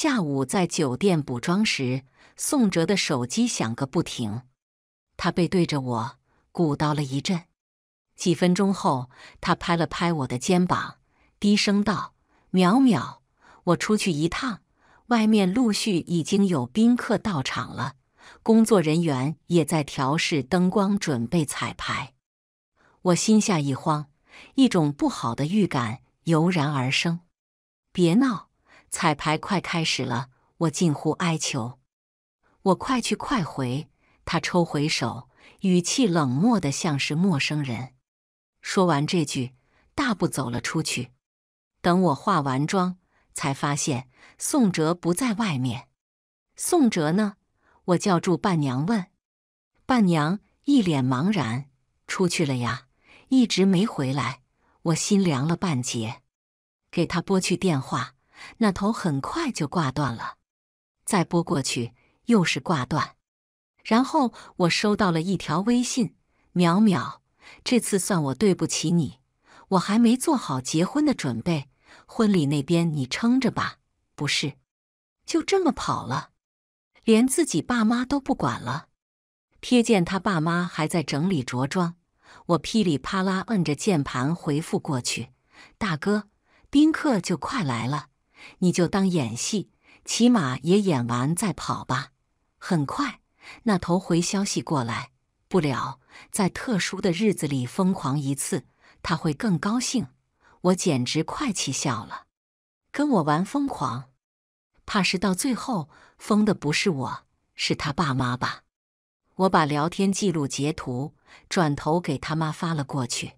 下午在酒店补妆时，宋哲的手机响个不停。他背对着我，鼓捣了一阵。几分钟后，他拍了拍我的肩膀，低声道：“淼淼，我出去一趟。外面陆续已经有宾客到场了，工作人员也在调试灯光，准备彩排。”我心下一慌，一种不好的预感油然而生。“别闹！”彩排快开始了，我近乎哀求：“我快去快回。”他抽回手，语气冷漠的像是陌生人。说完这句，大步走了出去。等我化完妆，才发现宋哲不在外面。宋哲呢？我叫住伴娘问。伴娘一脸茫然：“出去了呀，一直没回来。”我心凉了半截，给他拨去电话。那头很快就挂断了，再拨过去又是挂断。然后我收到了一条微信：“淼淼，这次算我对不起你，我还没做好结婚的准备，婚礼那边你撑着吧。”不是，就这么跑了，连自己爸妈都不管了。瞥见他爸妈还在整理着装，我噼里啪啦摁着键盘回复过去：“大哥，宾客就快来了。”你就当演戏，起码也演完再跑吧。很快，那头回消息过来，不了，在特殊的日子里疯狂一次，他会更高兴。我简直快气笑了，跟我玩疯狂，怕是到最后疯的不是我，是他爸妈吧？我把聊天记录截图转头给他妈发了过去。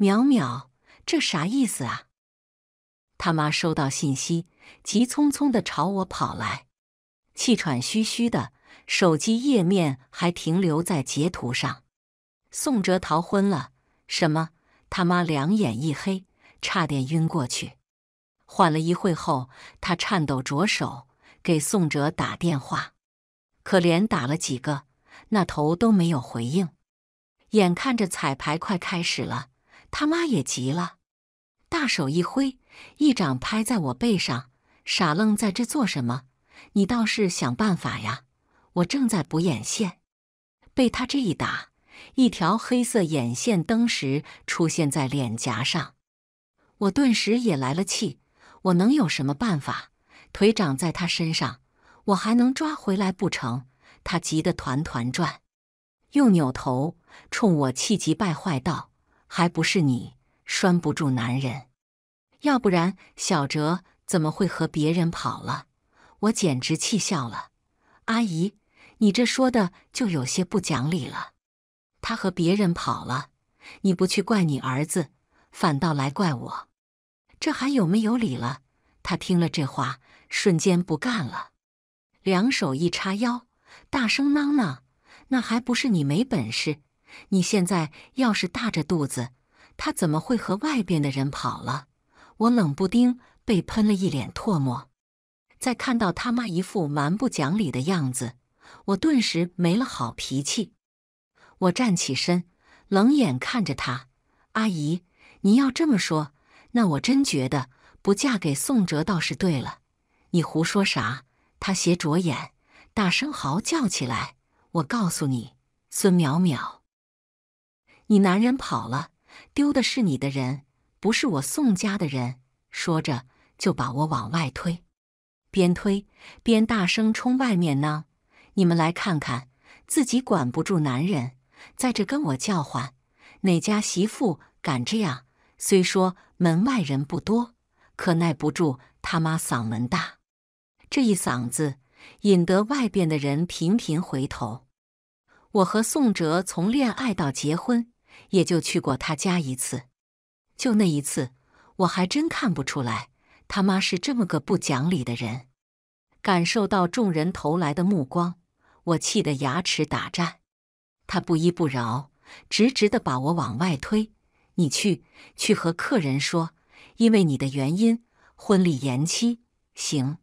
淼淼，这啥意思啊？他妈收到信息，急匆匆地朝我跑来，气喘吁吁的，手机页面还停留在截图上。宋哲逃婚了？什么？他妈两眼一黑，差点晕过去。缓了一会后，他颤抖着手给宋哲打电话，可连打了几个，那头都没有回应。眼看着彩排快开始了，他妈也急了。大手一挥，一掌拍在我背上，傻愣在这做什么？你倒是想办法呀！我正在补眼线，被他这一打，一条黑色眼线登时出现在脸颊上。我顿时也来了气，我能有什么办法？腿长在他身上，我还能抓回来不成？他急得团团转，又扭头冲我气急败坏道：“还不是你！”拴不住男人，要不然小哲怎么会和别人跑了？我简直气笑了。阿姨，你这说的就有些不讲理了。他和别人跑了，你不去怪你儿子，反倒来怪我，这还有没有理了？他听了这话，瞬间不干了，两手一叉腰，大声囔囔：“那还不是你没本事？你现在要是大着肚子。”他怎么会和外边的人跑了？我冷不丁被喷了一脸唾沫，再看到他妈一副蛮不讲理的样子，我顿时没了好脾气。我站起身，冷眼看着他：“阿姨，你要这么说，那我真觉得不嫁给宋哲倒是对了。”你胡说啥？他斜着眼，大声嚎叫起来：“我告诉你，孙淼淼，你男人跑了！”丢的是你的人，不是我宋家的人。说着，就把我往外推，边推边大声冲外面呢：“你们来看看，自己管不住男人，在这跟我叫唤，哪家媳妇敢这样？”虽说门外人不多，可耐不住他妈嗓门大，这一嗓子引得外边的人频频回头。我和宋哲从恋爱到结婚。也就去过他家一次，就那一次，我还真看不出来他妈是这么个不讲理的人。感受到众人投来的目光，我气得牙齿打颤。他不依不饶，直直的把我往外推：“你去，去和客人说，因为你的原因，婚礼延期。”行，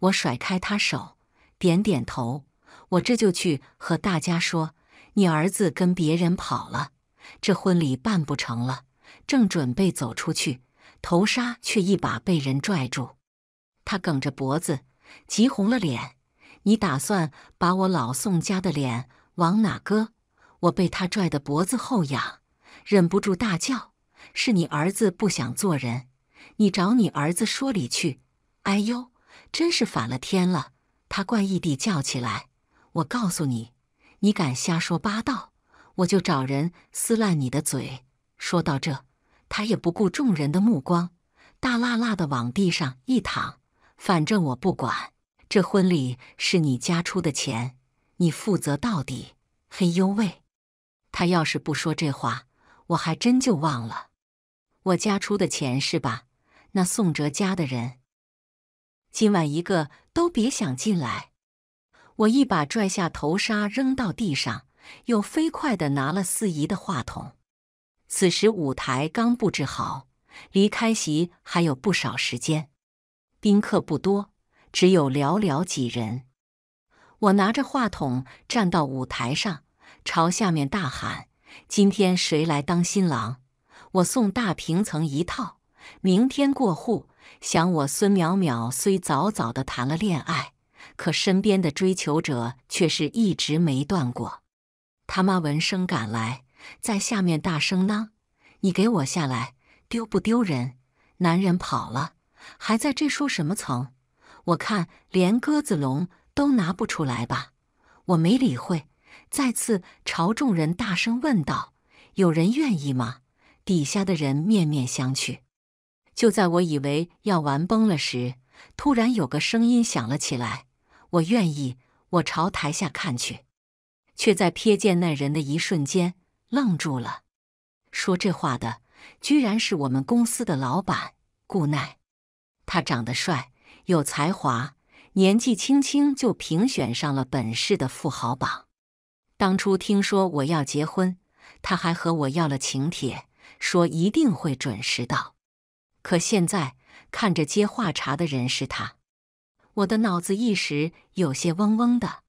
我甩开他手，点点头，我这就去和大家说，你儿子跟别人跑了。这婚礼办不成了，正准备走出去，头纱却一把被人拽住。他梗着脖子，急红了脸：“你打算把我老宋家的脸往哪搁？”我被他拽得脖子后仰，忍不住大叫：“是你儿子不想做人，你找你儿子说理去！”哎呦，真是反了天了！他怪异地叫起来：“我告诉你，你敢瞎说八道！”我就找人撕烂你的嘴！说到这，他也不顾众人的目光，大辣辣的往地上一躺。反正我不管，这婚礼是你家出的钱，你负责到底。嘿呦喂！他要是不说这话，我还真就忘了，我家出的钱是吧？那宋哲家的人今晚一个都别想进来！我一把拽下头纱扔到地上。又飞快地拿了四姨的话筒。此时舞台刚布置好，离开席还有不少时间，宾客不多，只有寥寥几人。我拿着话筒站到舞台上，朝下面大喊：“今天谁来当新郎？我送大平层一套，明天过户。”想我孙淼淼虽早早的谈了恋爱，可身边的追求者却是一直没断过。他妈闻声赶来，在下面大声嚷：“你给我下来，丢不丢人？男人跑了，还在这说什么层？我看连鸽子笼都拿不出来吧！”我没理会，再次朝众人大声问道：“有人愿意吗？”底下的人面面相觑。就在我以为要玩崩了时，突然有个声音响了起来：“我愿意！”我朝台下看去。却在瞥见那人的一瞬间愣住了。说这话的居然是我们公司的老板顾奈。他长得帅，有才华，年纪轻轻就评选上了本市的富豪榜。当初听说我要结婚，他还和我要了请帖，说一定会准时到。可现在看着接话茬的人是他，我的脑子一时有些嗡嗡的。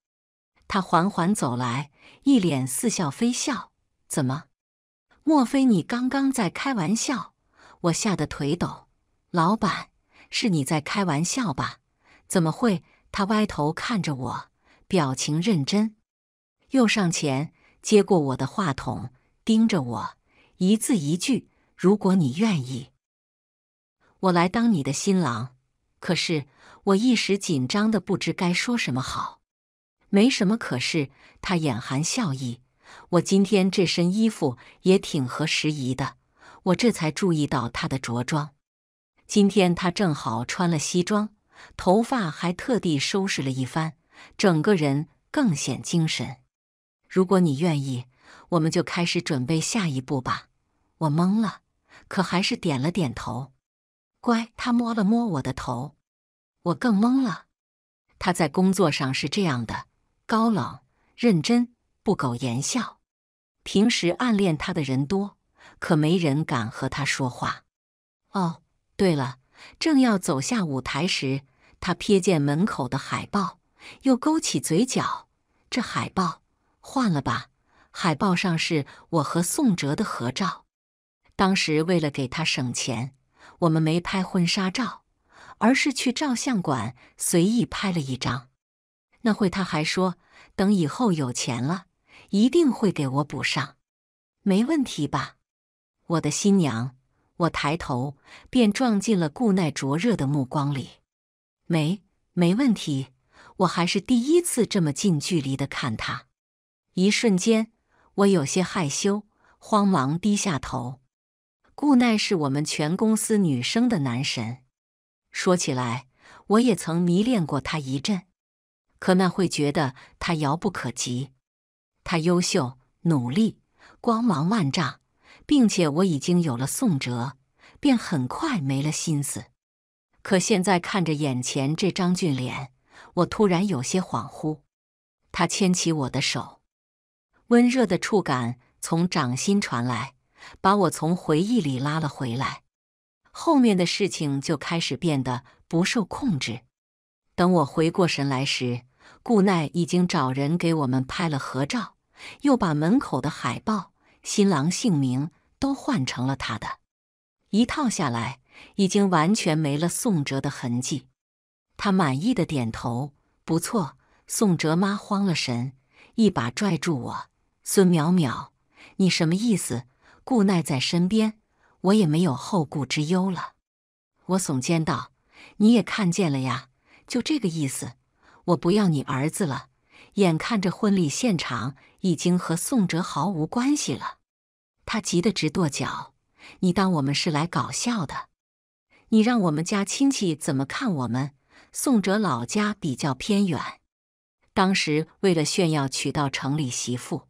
他缓缓走来，一脸似笑非笑。怎么？莫非你刚刚在开玩笑？我吓得腿抖。老板，是你在开玩笑吧？怎么会？他歪头看着我，表情认真，又上前接过我的话筒，盯着我，一字一句：“如果你愿意，我来当你的新郎。”可是我一时紧张的不知该说什么好。没什么，可是他眼含笑意。我今天这身衣服也挺合时宜的。我这才注意到他的着装，今天他正好穿了西装，头发还特地收拾了一番，整个人更显精神。如果你愿意，我们就开始准备下一步吧。我懵了，可还是点了点头。乖，他摸了摸我的头，我更懵了。他在工作上是这样的。高冷、认真、不苟言笑，平时暗恋他的人多，可没人敢和他说话。哦，对了，正要走下舞台时，他瞥见门口的海报，又勾起嘴角。这海报换了吧？海报上是我和宋哲的合照。当时为了给他省钱，我们没拍婚纱照，而是去照相馆随意拍了一张。那会他还说。等以后有钱了，一定会给我补上，没问题吧，我的新娘。我抬头便撞进了顾奈灼热的目光里，没，没问题。我还是第一次这么近距离的看他，一瞬间我有些害羞，慌忙低下头。顾奈是我们全公司女生的男神，说起来，我也曾迷恋过他一阵。可那会觉得他遥不可及，他优秀、努力、光芒万丈，并且我已经有了宋哲，便很快没了心思。可现在看着眼前这张俊脸，我突然有些恍惚。他牵起我的手，温热的触感从掌心传来，把我从回忆里拉了回来。后面的事情就开始变得不受控制。等我回过神来时，顾奈已经找人给我们拍了合照，又把门口的海报、新郎姓名都换成了他的，一套下来已经完全没了宋哲的痕迹。他满意的点头：“不错。”宋哲妈慌了神，一把拽住我：“孙淼淼，你什么意思？”顾奈在身边，我也没有后顾之忧了。我耸肩道：“你也看见了呀，就这个意思。”我不要你儿子了！眼看着婚礼现场已经和宋哲毫无关系了，他急得直跺脚。你当我们是来搞笑的？你让我们家亲戚怎么看我们？宋哲老家比较偏远，当时为了炫耀娶到城里媳妇，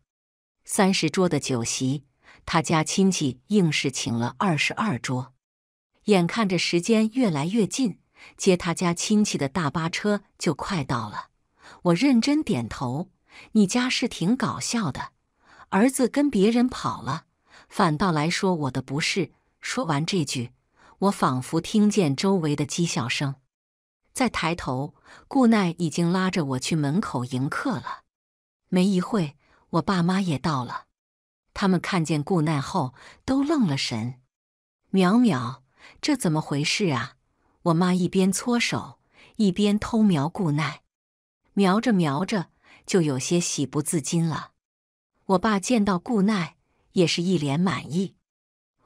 三十桌的酒席，他家亲戚硬是请了二十二桌。眼看着时间越来越近。接他家亲戚的大巴车就快到了，我认真点头。你家是挺搞笑的，儿子跟别人跑了，反倒来说我的不是。说完这句，我仿佛听见周围的讥笑声。再抬头，顾奈已经拉着我去门口迎客了。没一会，我爸妈也到了。他们看见顾奈后，都愣了神。淼淼，这怎么回事啊？我妈一边搓手，一边偷瞄顾奈，瞄着瞄着就有些喜不自禁了。我爸见到顾奈也是一脸满意。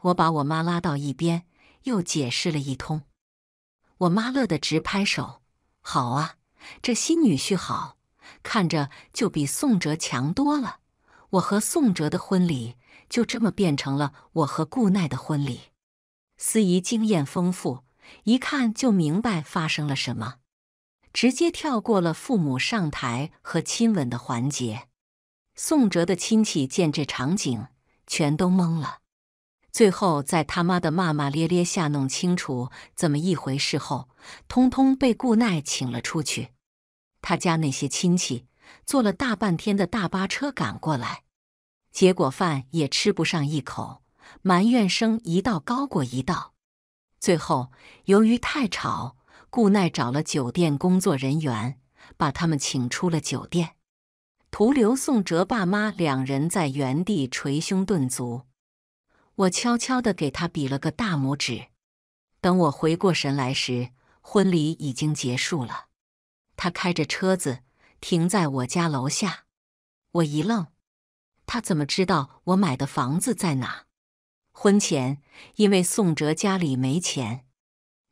我把我妈拉到一边，又解释了一通。我妈乐得直拍手：“好啊，这新女婿好，看着就比宋哲强多了。”我和宋哲的婚礼就这么变成了我和顾奈的婚礼。司仪经验丰富。一看就明白发生了什么，直接跳过了父母上台和亲吻的环节。宋哲的亲戚见这场景，全都懵了。最后在他妈的骂骂咧咧下弄清楚怎么一回事后，通通被顾奈请了出去。他家那些亲戚坐了大半天的大巴车赶过来，结果饭也吃不上一口，埋怨声一道高过一道。最后，由于太吵，顾奈找了酒店工作人员，把他们请出了酒店，徒留宋哲爸妈两人在原地捶胸顿足。我悄悄的给他比了个大拇指。等我回过神来时，婚礼已经结束了，他开着车子停在我家楼下。我一愣，他怎么知道我买的房子在哪？婚前，因为宋哲家里没钱，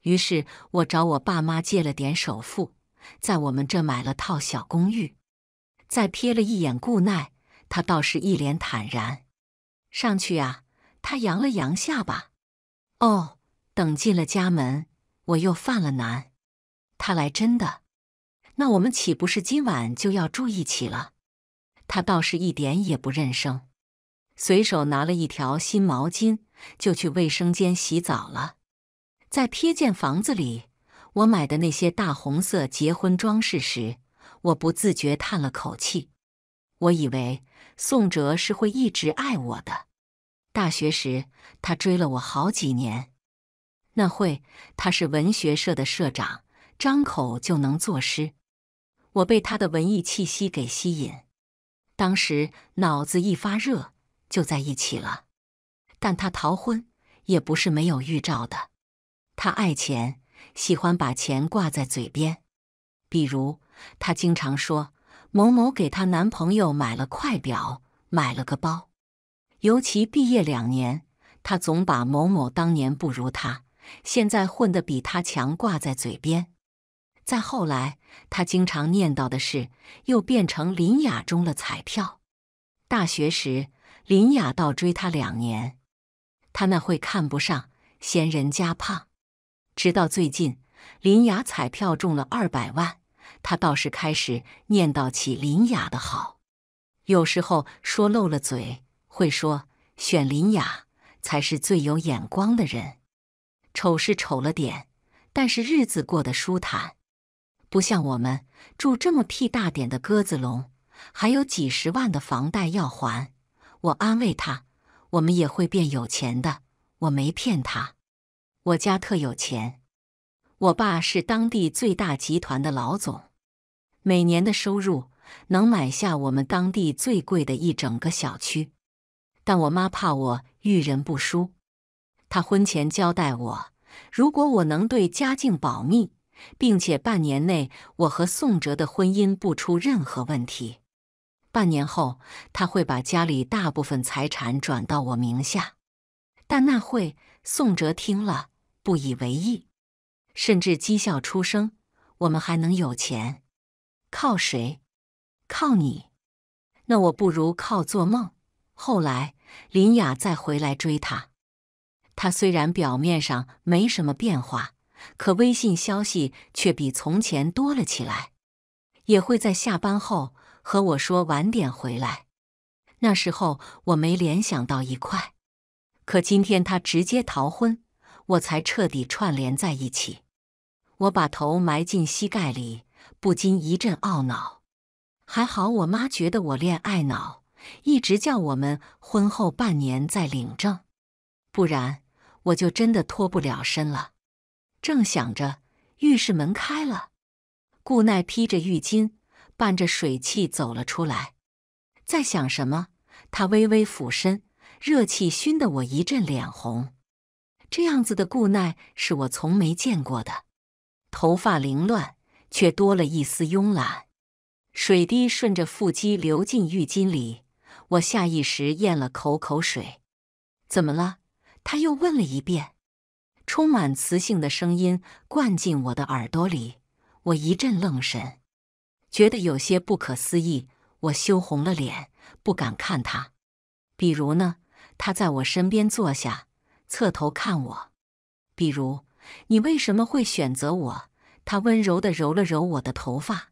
于是我找我爸妈借了点首付，在我们这买了套小公寓。再瞥了一眼顾奈，他倒是一脸坦然。上去啊，他扬了扬下巴。哦，等进了家门，我又犯了难。他来真的，那我们岂不是今晚就要住一起了？他倒是一点也不认生。随手拿了一条新毛巾，就去卫生间洗澡了。在瞥见房子里我买的那些大红色结婚装饰时，我不自觉叹了口气。我以为宋哲是会一直爱我的。大学时，他追了我好几年。那会他是文学社的社长，张口就能作诗。我被他的文艺气息给吸引，当时脑子一发热。就在一起了，但她逃婚也不是没有预兆的。她爱钱，喜欢把钱挂在嘴边。比如，她经常说某某给她男朋友买了块表，买了个包。尤其毕业两年，她总把某某当年不如她，现在混得比她强挂在嘴边。再后来，她经常念叨的事又变成林雅中了彩票。大学时。林雅倒追他两年，他那会看不上，嫌人家胖。直到最近，林雅彩票中了二百万，他倒是开始念叨起林雅的好。有时候说漏了嘴，会说选林雅才是最有眼光的人。丑是丑了点，但是日子过得舒坦，不像我们住这么屁大点的鸽子笼，还有几十万的房贷要还。我安慰他：“我们也会变有钱的，我没骗他。我家特有钱，我爸是当地最大集团的老总，每年的收入能买下我们当地最贵的一整个小区。但我妈怕我遇人不淑，她婚前交代我，如果我能对家境保密，并且半年内我和宋哲的婚姻不出任何问题。”半年后，他会把家里大部分财产转到我名下，但那会宋哲听了不以为意，甚至讥笑出声：“我们还能有钱？靠谁？靠你？那我不如靠做梦。”后来林雅再回来追他，他虽然表面上没什么变化，可微信消息却比从前多了起来，也会在下班后。和我说晚点回来，那时候我没联想到一块，可今天他直接逃婚，我才彻底串联在一起。我把头埋进膝盖里，不禁一阵懊恼。还好我妈觉得我恋爱脑，一直叫我们婚后半年再领证，不然我就真的脱不了身了。正想着，浴室门开了，顾奈披着浴巾。伴着水汽走了出来，在想什么？他微微俯身，热气熏得我一阵脸红。这样子的顾奈是我从没见过的，头发凌乱，却多了一丝慵懒。水滴顺着腹肌流进浴巾里，我下意识咽了口口水。怎么了？他又问了一遍，充满磁性的声音灌进我的耳朵里，我一阵愣神。觉得有些不可思议，我羞红了脸，不敢看他。比如呢？他在我身边坐下，侧头看我。比如，你为什么会选择我？他温柔的揉了揉我的头发。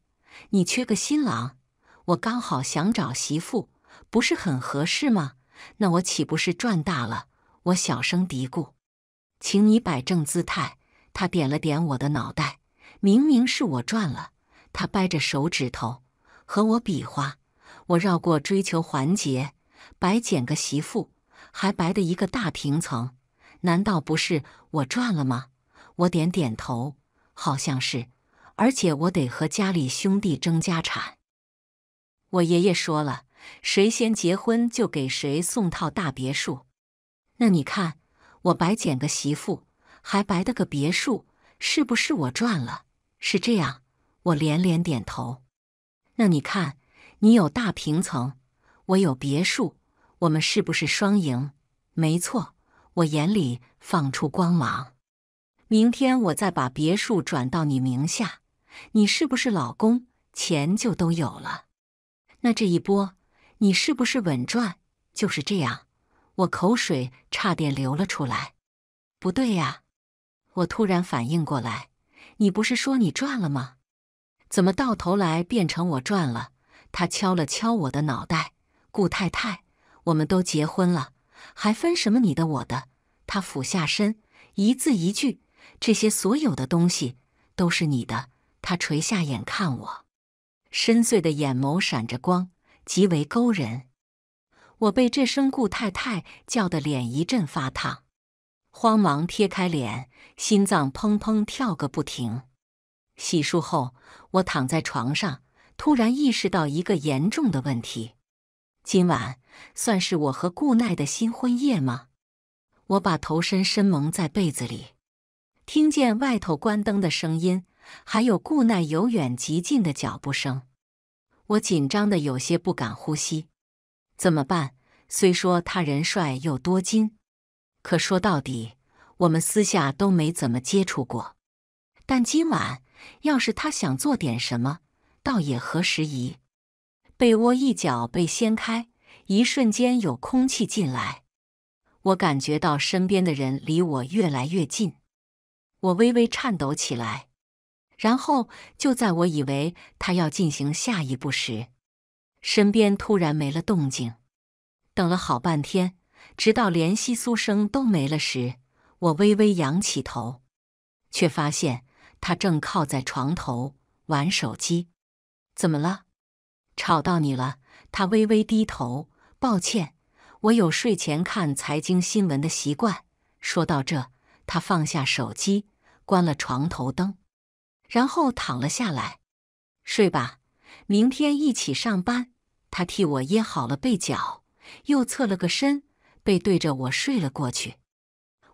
你缺个新郎，我刚好想找媳妇，不是很合适吗？那我岂不是赚大了？我小声嘀咕。请你摆正姿态。他点了点我的脑袋。明明是我赚了。他掰着手指头和我比划，我绕过追求环节，白捡个媳妇，还白的一个大平层，难道不是我赚了吗？我点点头，好像是，而且我得和家里兄弟争家产。我爷爷说了，谁先结婚就给谁送套大别墅。那你看，我白捡个媳妇，还白的个别墅，是不是我赚了？是这样。我连连点头。那你看，你有大平层，我有别墅，我们是不是双赢？没错，我眼里放出光芒。明天我再把别墅转到你名下，你是不是老公？钱就都有了。那这一波，你是不是稳赚？就是这样，我口水差点流了出来。不对呀，我突然反应过来，你不是说你赚了吗？怎么到头来变成我赚了？他敲了敲我的脑袋。顾太太，我们都结婚了，还分什么你的我的？他俯下身，一字一句：“这些所有的东西都是你的。”他垂下眼看我，深邃的眼眸闪着光，极为勾人。我被这声“顾太太”叫得脸一阵发烫，慌忙贴开脸，心脏砰砰跳个不停。洗漱后，我躺在床上，突然意识到一个严重的问题：今晚算是我和顾奈的新婚夜吗？我把头深深蒙在被子里，听见外头关灯的声音，还有顾奈由远及近的脚步声，我紧张的有些不敢呼吸。怎么办？虽说他人帅又多金，可说到底，我们私下都没怎么接触过，但今晚。要是他想做点什么，倒也合时宜。被窝一角被掀开，一瞬间有空气进来，我感觉到身边的人离我越来越近，我微微颤抖起来。然后就在我以为他要进行下一步时，身边突然没了动静。等了好半天，直到连窸窣声都没了时，我微微仰起头，却发现。他正靠在床头玩手机，怎么了？吵到你了？他微微低头，抱歉，我有睡前看财经新闻的习惯。说到这，他放下手机，关了床头灯，然后躺了下来，睡吧，明天一起上班。他替我掖好了被角，又侧了个身，背对着我睡了过去。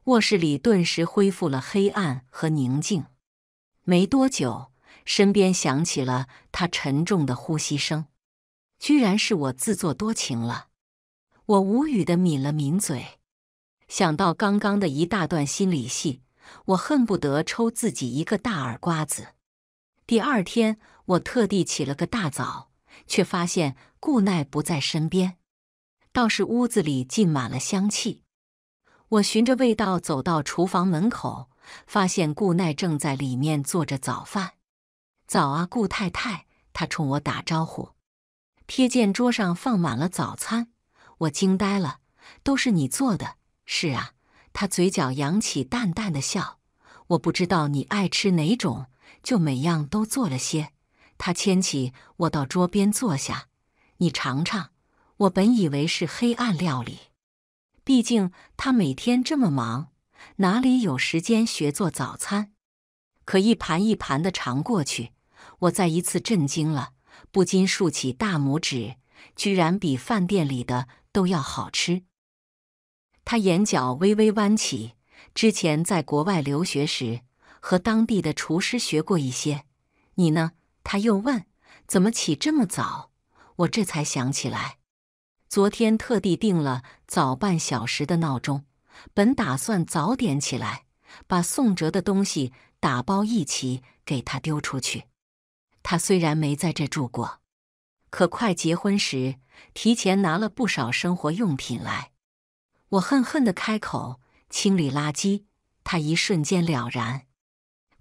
卧室里顿时恢复了黑暗和宁静。没多久，身边响起了他沉重的呼吸声，居然是我自作多情了。我无语的抿了抿嘴，想到刚刚的一大段心理戏，我恨不得抽自己一个大耳瓜子。第二天，我特地起了个大早，却发现顾奈不在身边，倒是屋子里浸满了香气。我循着味道走到厨房门口。发现顾奈正在里面做着早饭，早啊，顾太太，他冲我打招呼。瞥见桌上放满了早餐，我惊呆了，都是你做的。是啊，他嘴角扬起淡淡的笑。我不知道你爱吃哪种，就每样都做了些。他牵起我到桌边坐下，你尝尝。我本以为是黑暗料理，毕竟他每天这么忙。哪里有时间学做早餐？可一盘一盘的尝过去，我再一次震惊了，不禁竖起大拇指，居然比饭店里的都要好吃。他眼角微微弯起，之前在国外留学时和当地的厨师学过一些。你呢？他又问。怎么起这么早？我这才想起来，昨天特地定了早半小时的闹钟。本打算早点起来，把宋哲的东西打包一起给他丢出去。他虽然没在这住过，可快结婚时提前拿了不少生活用品来。我恨恨地开口：“清理垃圾。”他一瞬间了然，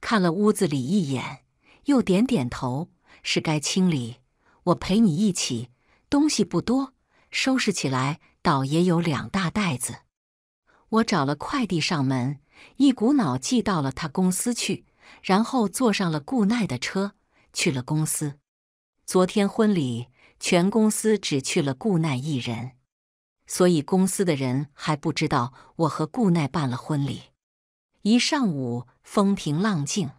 看了屋子里一眼，又点点头：“是该清理。”我陪你一起，东西不多，收拾起来倒也有两大袋子。我找了快递上门，一股脑寄到了他公司去，然后坐上了顾奈的车去了公司。昨天婚礼，全公司只去了顾奈一人，所以公司的人还不知道我和顾奈办了婚礼。一上午风平浪静，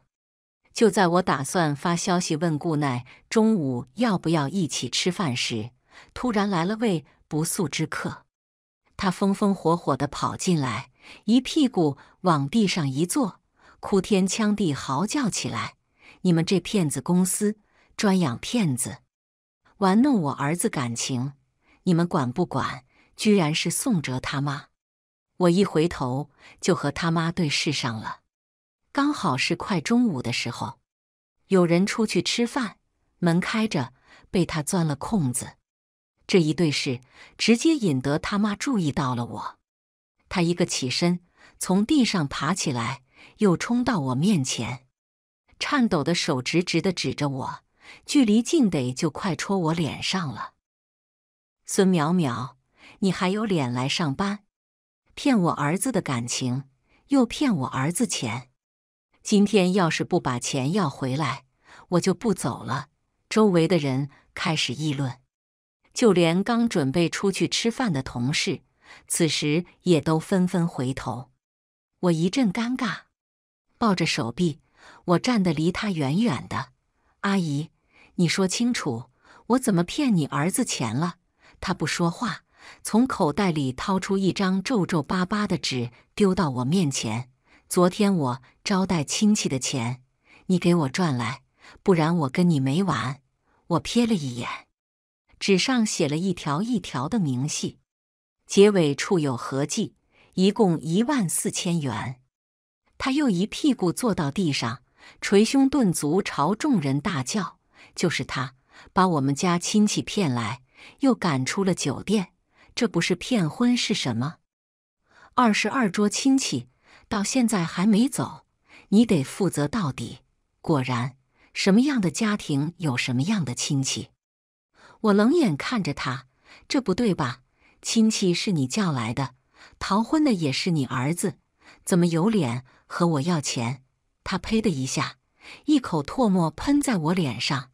就在我打算发消息问顾奈中午要不要一起吃饭时，突然来了位不速之客。他风风火火地跑进来，一屁股往地上一坐，哭天抢地嚎叫起来：“你们这骗子公司专养骗子，玩弄我儿子感情，你们管不管？”居然是宋哲他妈！我一回头就和他妈对视上了，刚好是快中午的时候，有人出去吃饭，门开着，被他钻了空子。这一对视，直接引得他妈注意到了我。他一个起身，从地上爬起来，又冲到我面前，颤抖的手直直的指着我，距离近得就快戳我脸上了。孙淼淼，你还有脸来上班？骗我儿子的感情，又骗我儿子钱。今天要是不把钱要回来，我就不走了。周围的人开始议论。就连刚准备出去吃饭的同事，此时也都纷纷回头。我一阵尴尬，抱着手臂，我站得离他远远的。阿姨，你说清楚，我怎么骗你儿子钱了？他不说话，从口袋里掏出一张皱皱巴巴的纸，丢到我面前：“昨天我招待亲戚的钱，你给我转来，不然我跟你没完。”我瞥了一眼。纸上写了一条一条的明细，结尾处有合计，一共一万四千元。他又一屁股坐到地上，捶胸顿足，朝众人大叫：“就是他把我们家亲戚骗来，又赶出了酒店，这不是骗婚是什么？二十二桌亲戚到现在还没走，你得负责到底。”果然，什么样的家庭有什么样的亲戚。我冷眼看着他，这不对吧？亲戚是你叫来的，逃婚的也是你儿子，怎么有脸和我要钱？他呸的一下，一口唾沫喷在我脸上。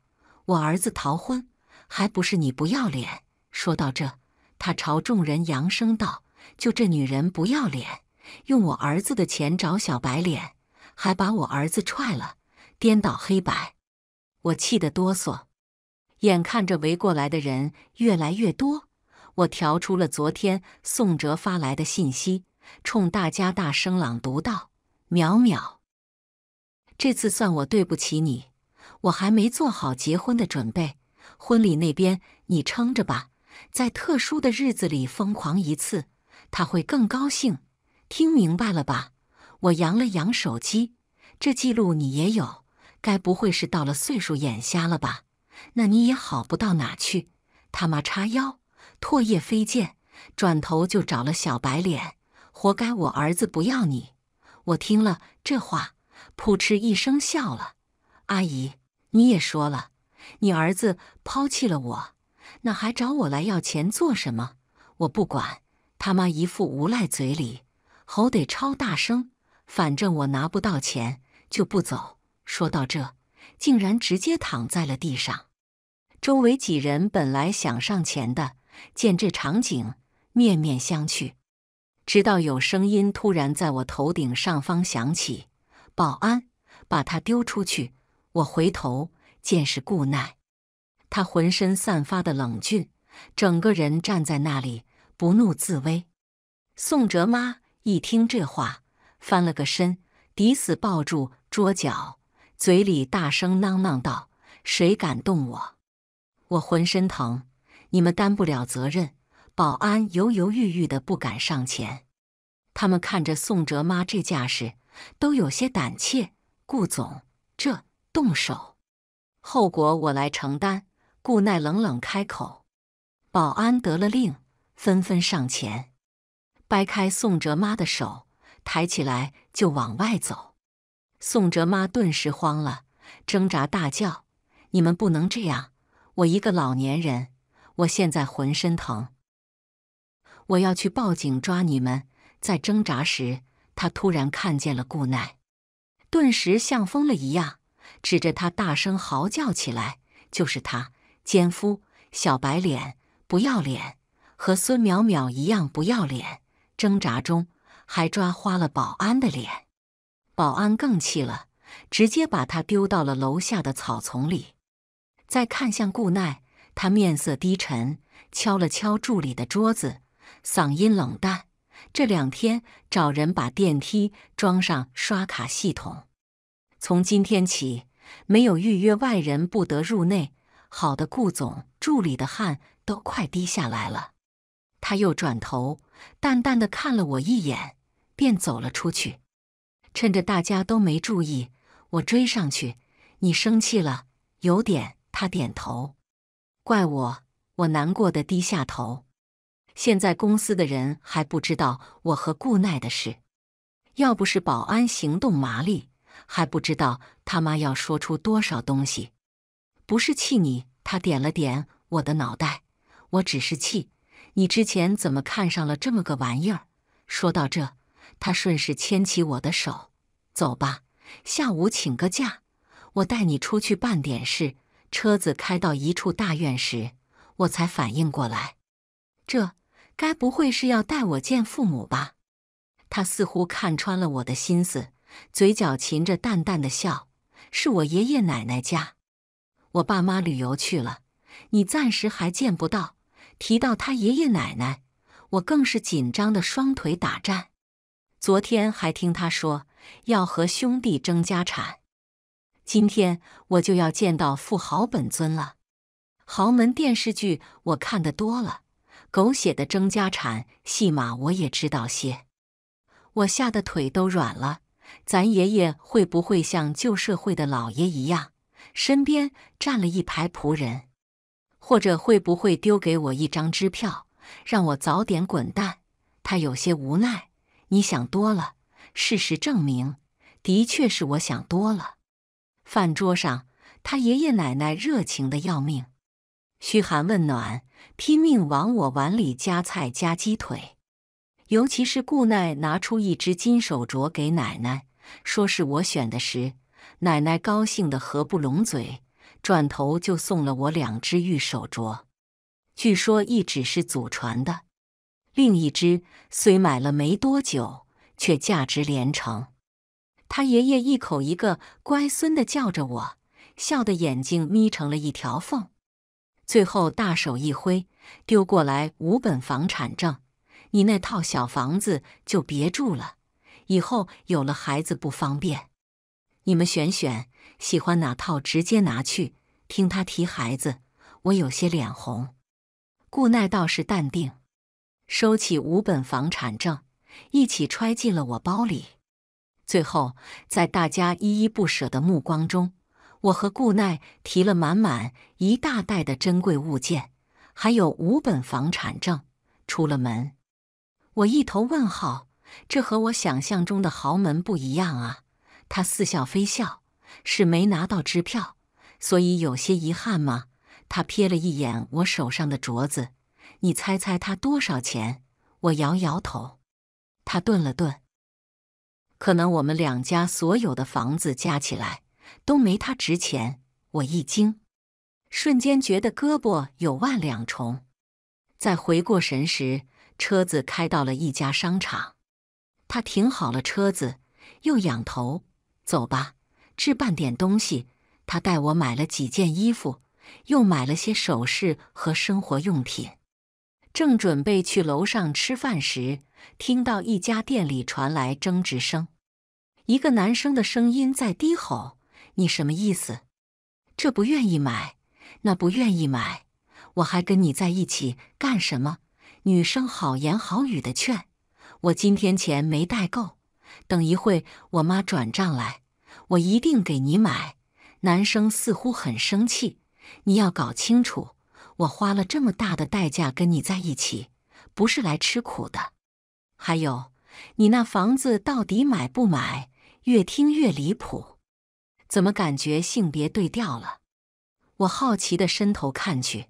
我儿子逃婚，还不是你不要脸？说到这，他朝众人扬声道：“就这女人不要脸，用我儿子的钱找小白脸，还把我儿子踹了，颠倒黑白！”我气得哆嗦。眼看着围过来的人越来越多，我调出了昨天宋哲发来的信息，冲大家大声朗读道：“淼淼，这次算我对不起你，我还没做好结婚的准备，婚礼那边你撑着吧，在特殊的日子里疯狂一次，他会更高兴。听明白了吧？”我扬了扬手机，这记录你也有，该不会是到了岁数眼瞎了吧？那你也好不到哪去！他妈叉腰，唾液飞溅，转头就找了小白脸。活该我儿子不要你！我听了这话，扑哧一声笑了。阿姨，你也说了，你儿子抛弃了我，那还找我来要钱做什么？我不管！他妈一副无赖，嘴里吼得超大声。反正我拿不到钱就不走。说到这，竟然直接躺在了地上。周围几人本来想上前的，见这场景，面面相觑。直到有声音突然在我头顶上方响起：“保安，把他丢出去！”我回头，见是顾奈，他浑身散发的冷峻，整个人站在那里，不怒自威。宋哲妈一听这话，翻了个身，抵死抱住桌角，嘴里大声囔囔道：“谁敢动我！”我浑身疼，你们担不了责任。保安犹犹豫豫的，不敢上前。他们看着宋哲妈这架势，都有些胆怯。顾总，这动手，后果我来承担。顾奈冷冷开口。保安得了令，纷纷上前，掰开宋哲妈的手，抬起来就往外走。宋哲妈顿时慌了，挣扎大叫：“你们不能这样！”我一个老年人，我现在浑身疼，我要去报警抓你们！在挣扎时，他突然看见了顾奈，顿时像疯了一样，指着他大声嚎叫起来：“就是他，奸夫，小白脸，不要脸，和孙淼淼一样不要脸！”挣扎中还抓花了保安的脸，保安更气了，直接把他丢到了楼下的草丛里。再看向顾奈，他面色低沉，敲了敲助理的桌子，嗓音冷淡：“这两天找人把电梯装上刷卡系统，从今天起，没有预约外人不得入内。”好的，顾总。助理的汗都快滴下来了。他又转头，淡淡的看了我一眼，便走了出去。趁着大家都没注意，我追上去：“你生气了？有点。”他点头，怪我，我难过的低下头。现在公司的人还不知道我和顾奈的事，要不是保安行动麻利，还不知道他妈要说出多少东西。不是气你，他点了点我的脑袋，我只是气你之前怎么看上了这么个玩意儿。说到这，他顺势牵起我的手，走吧，下午请个假，我带你出去办点事。车子开到一处大院时，我才反应过来，这该不会是要带我见父母吧？他似乎看穿了我的心思，嘴角噙着淡淡的笑。是我爷爷奶奶家，我爸妈旅游去了，你暂时还见不到。提到他爷爷奶奶，我更是紧张的双腿打颤。昨天还听他说要和兄弟争家产。今天我就要见到富豪本尊了。豪门电视剧我看的多了，狗血的争家产戏码我也知道些。我吓得腿都软了。咱爷爷会不会像旧社会的老爷一样，身边站了一排仆人？或者会不会丢给我一张支票，让我早点滚蛋？他有些无奈。你想多了。事实证明，的确是我想多了。饭桌上，他爷爷奶奶热情的要命，嘘寒问暖，拼命往我碗里夹菜夹鸡腿。尤其是顾奈拿出一只金手镯给奶奶，说是我选的时，奶奶高兴的合不拢嘴，转头就送了我两只玉手镯。据说一只是祖传的，另一只虽买了没多久，却价值连城。他爷爷一口一个“乖孙”的叫着我，笑的眼睛眯成了一条缝。最后大手一挥，丢过来五本房产证，你那套小房子就别住了，以后有了孩子不方便。你们选选，喜欢哪套直接拿去。听他提孩子，我有些脸红。顾奈倒是淡定，收起五本房产证，一起揣进了我包里。最后，在大家依依不舍的目光中，我和顾奈提了满满一大袋的珍贵物件，还有五本房产证，出了门。我一头问号，这和我想象中的豪门不一样啊！他似笑非笑，是没拿到支票，所以有些遗憾吗？他瞥了一眼我手上的镯子，你猜猜它多少钱？我摇摇头。他顿了顿。可能我们两家所有的房子加起来都没他值钱。我一惊，瞬间觉得胳膊有万两重。在回过神时，车子开到了一家商场。他停好了车子，又仰头：“走吧，置办点东西。”他带我买了几件衣服，又买了些首饰和生活用品。正准备去楼上吃饭时，听到一家店里传来争执声。一个男生的声音在低吼：“你什么意思？这不愿意买，那不愿意买，我还跟你在一起干什么？”女生好言好语的劝：“我今天钱没带够，等一会我妈转账来，我一定给你买。”男生似乎很生气：“你要搞清楚，我花了这么大的代价跟你在一起，不是来吃苦的。还有，你那房子到底买不买？”越听越离谱，怎么感觉性别对调了？我好奇的伸头看去，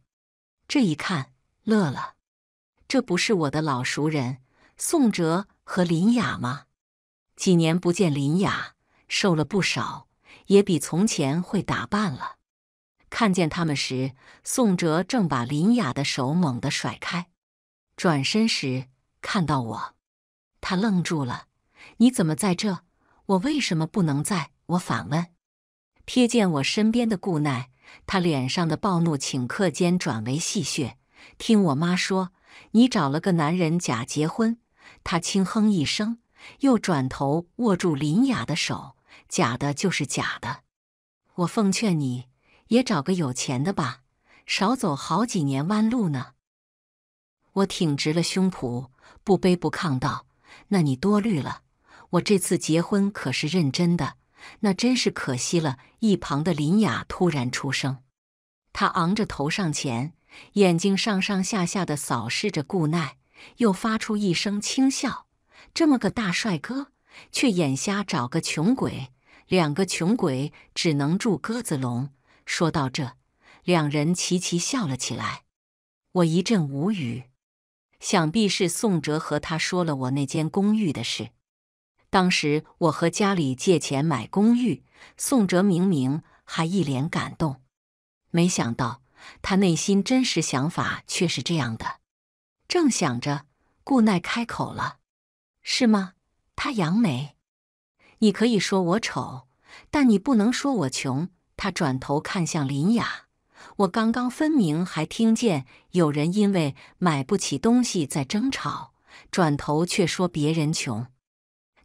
这一看乐了，这不是我的老熟人宋哲和林雅吗？几年不见，林雅瘦了不少，也比从前会打扮了。看见他们时，宋哲正把林雅的手猛地甩开，转身时看到我，他愣住了：“你怎么在这？”我为什么不能在？我反问。瞥见我身边的顾奈，他脸上的暴怒顷刻间转为戏谑。听我妈说，你找了个男人假结婚。他轻哼一声，又转头握住林雅的手。假的就是假的。我奉劝你，也找个有钱的吧，少走好几年弯路呢。我挺直了胸脯，不卑不亢道：“那你多虑了。”我这次结婚可是认真的，那真是可惜了。一旁的林雅突然出声，她昂着头上前，眼睛上上下下的扫视着顾奈，又发出一声轻笑：“这么个大帅哥，却眼瞎找个穷鬼，两个穷鬼只能住鸽子笼。”说到这，两人齐齐笑了起来。我一阵无语，想必是宋哲和他说了我那间公寓的事。当时我和家里借钱买公寓，宋哲明明还一脸感动，没想到他内心真实想法却是这样的。正想着，顾奈开口了：“是吗？”他扬眉：“你可以说我丑，但你不能说我穷。”他转头看向林雅：“我刚刚分明还听见有人因为买不起东西在争吵，转头却说别人穷。”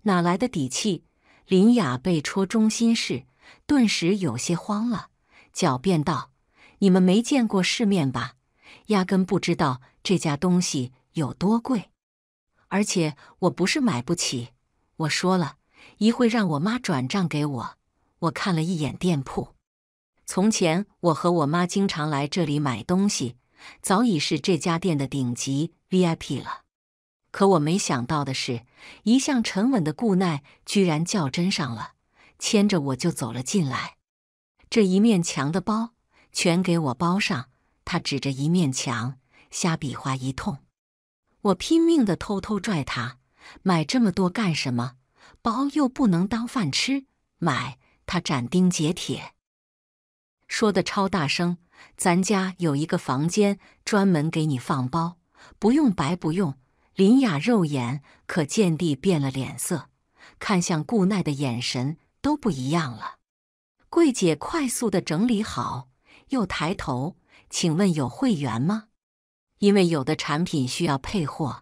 哪来的底气？林雅被戳中心事，顿时有些慌了，狡辩道：“你们没见过世面吧？压根不知道这家东西有多贵。而且我不是买不起，我说了一会让我妈转账给我。我看了一眼店铺，从前我和我妈经常来这里买东西，早已是这家店的顶级 VIP 了。”可我没想到的是，一向沉稳的顾奈居然较真上了，牵着我就走了进来。这一面墙的包全给我包上，他指着一面墙瞎比划一通。我拼命的偷偷拽他，买这么多干什么？包又不能当饭吃，买！他斩钉截铁说的超大声：“咱家有一个房间专门给你放包，不用白不用。”林雅肉眼可见地变了脸色，看向顾奈的眼神都不一样了。柜姐快速的整理好，又抬头：“请问有会员吗？因为有的产品需要配货，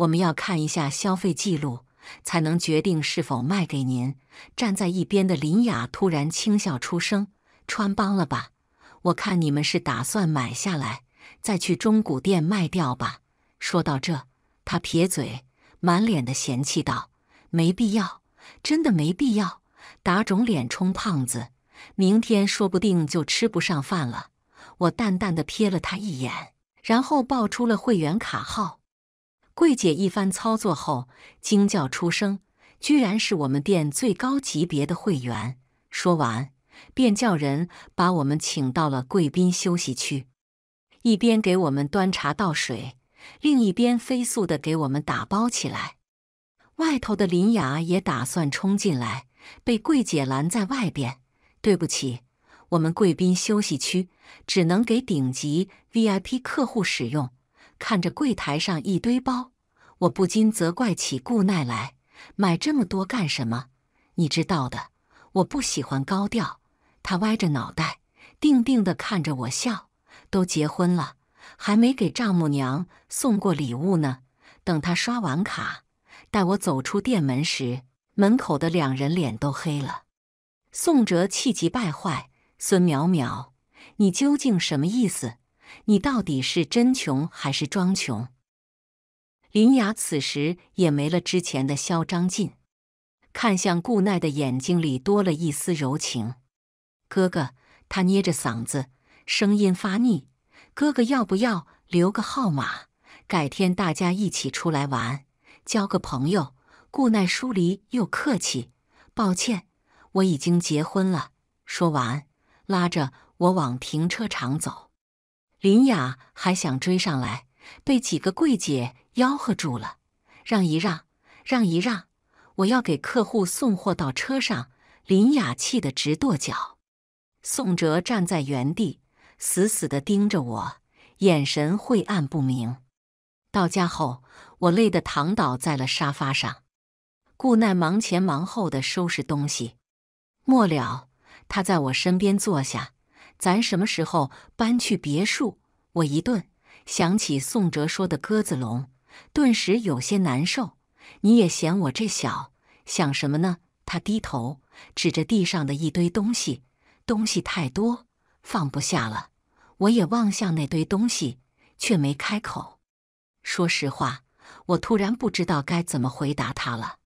我们要看一下消费记录，才能决定是否卖给您。”站在一边的林雅突然轻笑出声：“穿帮了吧？我看你们是打算买下来，再去中古店卖掉吧。”说到这。他撇嘴，满脸的嫌弃道：“没必要，真的没必要，打肿脸充胖子，明天说不定就吃不上饭了。”我淡淡的瞥了他一眼，然后报出了会员卡号。柜姐一番操作后，惊叫出声：“居然是我们店最高级别的会员！”说完，便叫人把我们请到了贵宾休息区，一边给我们端茶倒水。另一边飞速的给我们打包起来，外头的林雅也打算冲进来，被柜姐拦在外边。对不起，我们贵宾休息区只能给顶级 VIP 客户使用。看着柜台上一堆包，我不禁责怪起顾奈来：买这么多干什么？你知道的，我不喜欢高调。他歪着脑袋，定定的看着我笑。都结婚了。还没给丈母娘送过礼物呢。等他刷完卡，带我走出店门时，门口的两人脸都黑了。宋哲气急败坏：“孙淼淼，你究竟什么意思？你到底是真穷还是装穷？”林雅此时也没了之前的嚣张劲，看向顾奈的眼睛里多了一丝柔情。哥哥，他捏着嗓子，声音发腻。哥哥，要不要留个号码？改天大家一起出来玩，交个朋友。顾奈疏离又客气，抱歉，我已经结婚了。说完，拉着我往停车场走。林雅还想追上来，被几个柜姐吆喝住了：“让一让，让一让，我要给客户送货到车上。”林雅气得直跺脚。宋哲站在原地。死死的盯着我，眼神晦暗不明。到家后，我累得躺倒在了沙发上。顾奈忙前忙后的收拾东西，末了，他在我身边坐下：“咱什么时候搬去别墅？”我一顿，想起宋哲说的鸽子笼，顿时有些难受。你也嫌我这小，想什么呢？他低头指着地上的一堆东西：“东西太多，放不下了。”我也望向那堆东西，却没开口。说实话，我突然不知道该怎么回答他了。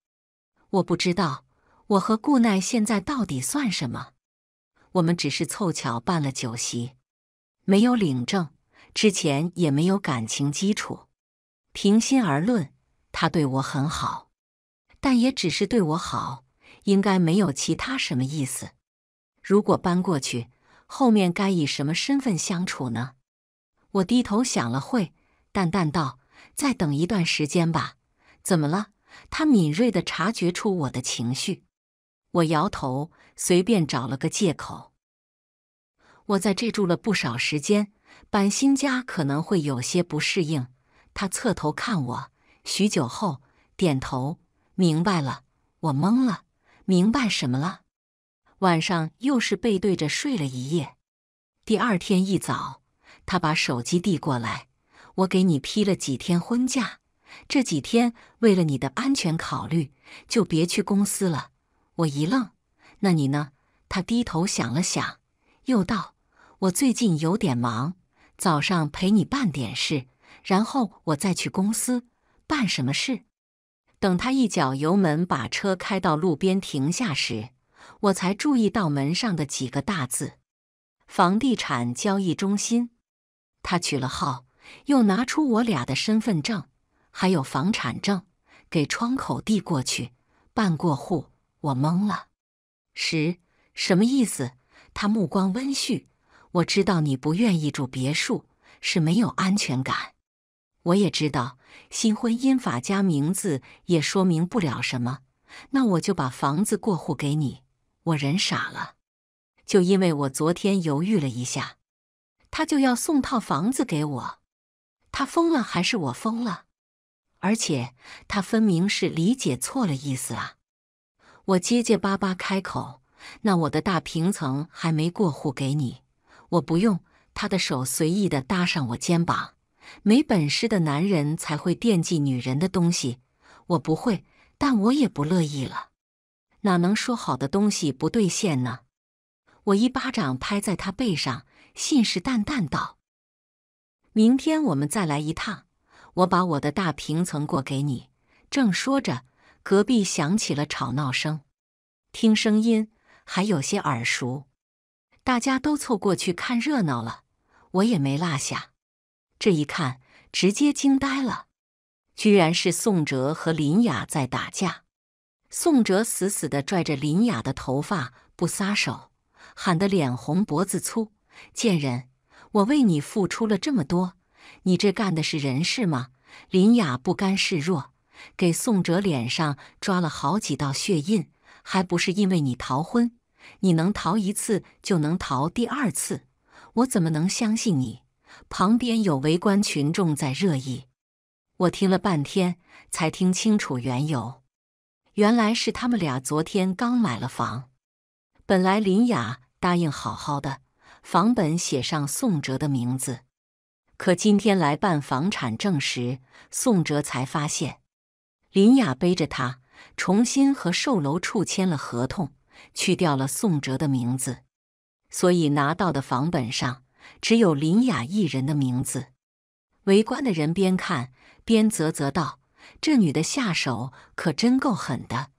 我不知道我和顾奈现在到底算什么。我们只是凑巧办了酒席，没有领证，之前也没有感情基础。平心而论，他对我很好，但也只是对我好，应该没有其他什么意思。如果搬过去，后面该以什么身份相处呢？我低头想了会，淡淡道：“再等一段时间吧。”怎么了？他敏锐的察觉出我的情绪，我摇头，随便找了个借口。我在这住了不少时间，搬新家可能会有些不适应。他侧头看我，许久后点头，明白了。我懵了，明白什么了？晚上又是背对着睡了一夜，第二天一早，他把手机递过来：“我给你批了几天婚假，这几天为了你的安全考虑，就别去公司了。”我一愣：“那你呢？”他低头想了想，又道：“我最近有点忙，早上陪你办点事，然后我再去公司办什么事。”等他一脚油门把车开到路边停下时。我才注意到门上的几个大字：“房地产交易中心。”他取了号，又拿出我俩的身份证，还有房产证，给窗口递过去，办过户。我懵了，十什么意思？他目光温煦，我知道你不愿意住别墅，是没有安全感。我也知道新婚姻法加名字也说明不了什么，那我就把房子过户给你。我人傻了，就因为我昨天犹豫了一下，他就要送套房子给我，他疯了还是我疯了？而且他分明是理解错了意思啊！我结结巴巴开口：“那我的大平层还没过户给你，我不用。”他的手随意的搭上我肩膀，没本事的男人才会惦记女人的东西，我不会，但我也不乐意了。哪能说好的东西不兑现呢？我一巴掌拍在他背上，信誓旦旦道：“明天我们再来一趟，我把我的大平层过给你。”正说着，隔壁响起了吵闹声，听声音还有些耳熟，大家都凑过去看热闹了，我也没落下。这一看，直接惊呆了，居然是宋哲和林雅在打架。宋哲死死地拽着林雅的头发不撒手，喊得脸红脖子粗：“贱人，我为你付出了这么多，你这干的是人事吗？”林雅不甘示弱，给宋哲脸上抓了好几道血印，还不是因为你逃婚？你能逃一次就能逃第二次？我怎么能相信你？旁边有围观群众在热议，我听了半天才听清楚缘由。原来是他们俩昨天刚买了房，本来林雅答应好好的，房本写上宋哲的名字，可今天来办房产证时，宋哲才发现，林雅背着他重新和售楼处签了合同，去掉了宋哲的名字，所以拿到的房本上只有林雅一人的名字。围观的人边看边啧啧道。这女的下手可真够狠的，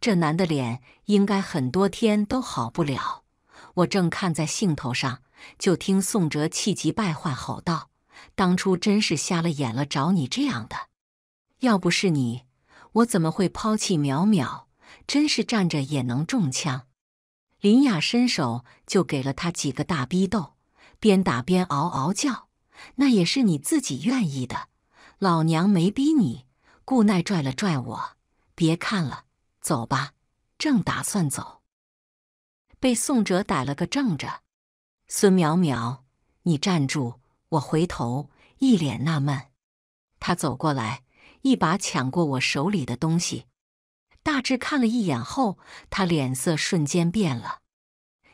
这男的脸应该很多天都好不了。我正看在兴头上，就听宋哲气急败坏吼道：“当初真是瞎了眼了，找你这样的！要不是你，我怎么会抛弃淼淼？真是站着也能中枪！”林雅伸手就给了他几个大逼斗，边打边嗷嗷叫：“那也是你自己愿意的，老娘没逼你。”顾奈拽了拽我，别看了，走吧。正打算走，被宋哲逮了个正着。孙淼淼，你站住！我回头，一脸纳闷。他走过来，一把抢过我手里的东西。大致看了一眼后，他脸色瞬间变了。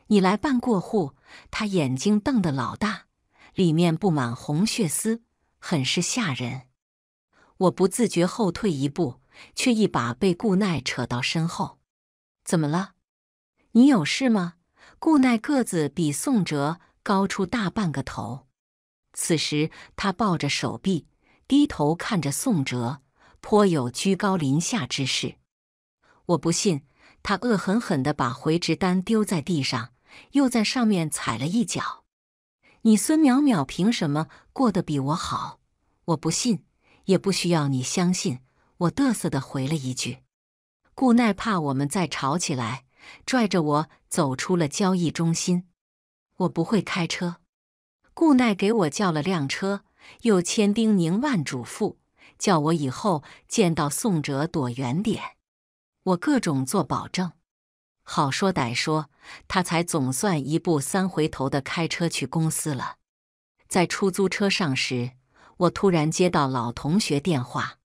你来办过户？他眼睛瞪得老大，里面布满红血丝，很是吓人。我不自觉后退一步，却一把被顾奈扯到身后。怎么了？你有事吗？顾奈个子比宋哲高出大半个头，此时他抱着手臂，低头看着宋哲，颇有居高临下之势。我不信，他恶狠狠的把回执单丢在地上，又在上面踩了一脚。你孙淼淼凭什么过得比我好？我不信。也不需要你相信，我嘚瑟的回了一句。顾奈怕我们再吵起来，拽着我走出了交易中心。我不会开车，顾奈给我叫了辆车，又千叮咛万嘱咐，叫我以后见到宋哲躲远点。我各种做保证，好说歹说，他才总算一步三回头的开车去公司了。在出租车上时。我突然接到老同学电话，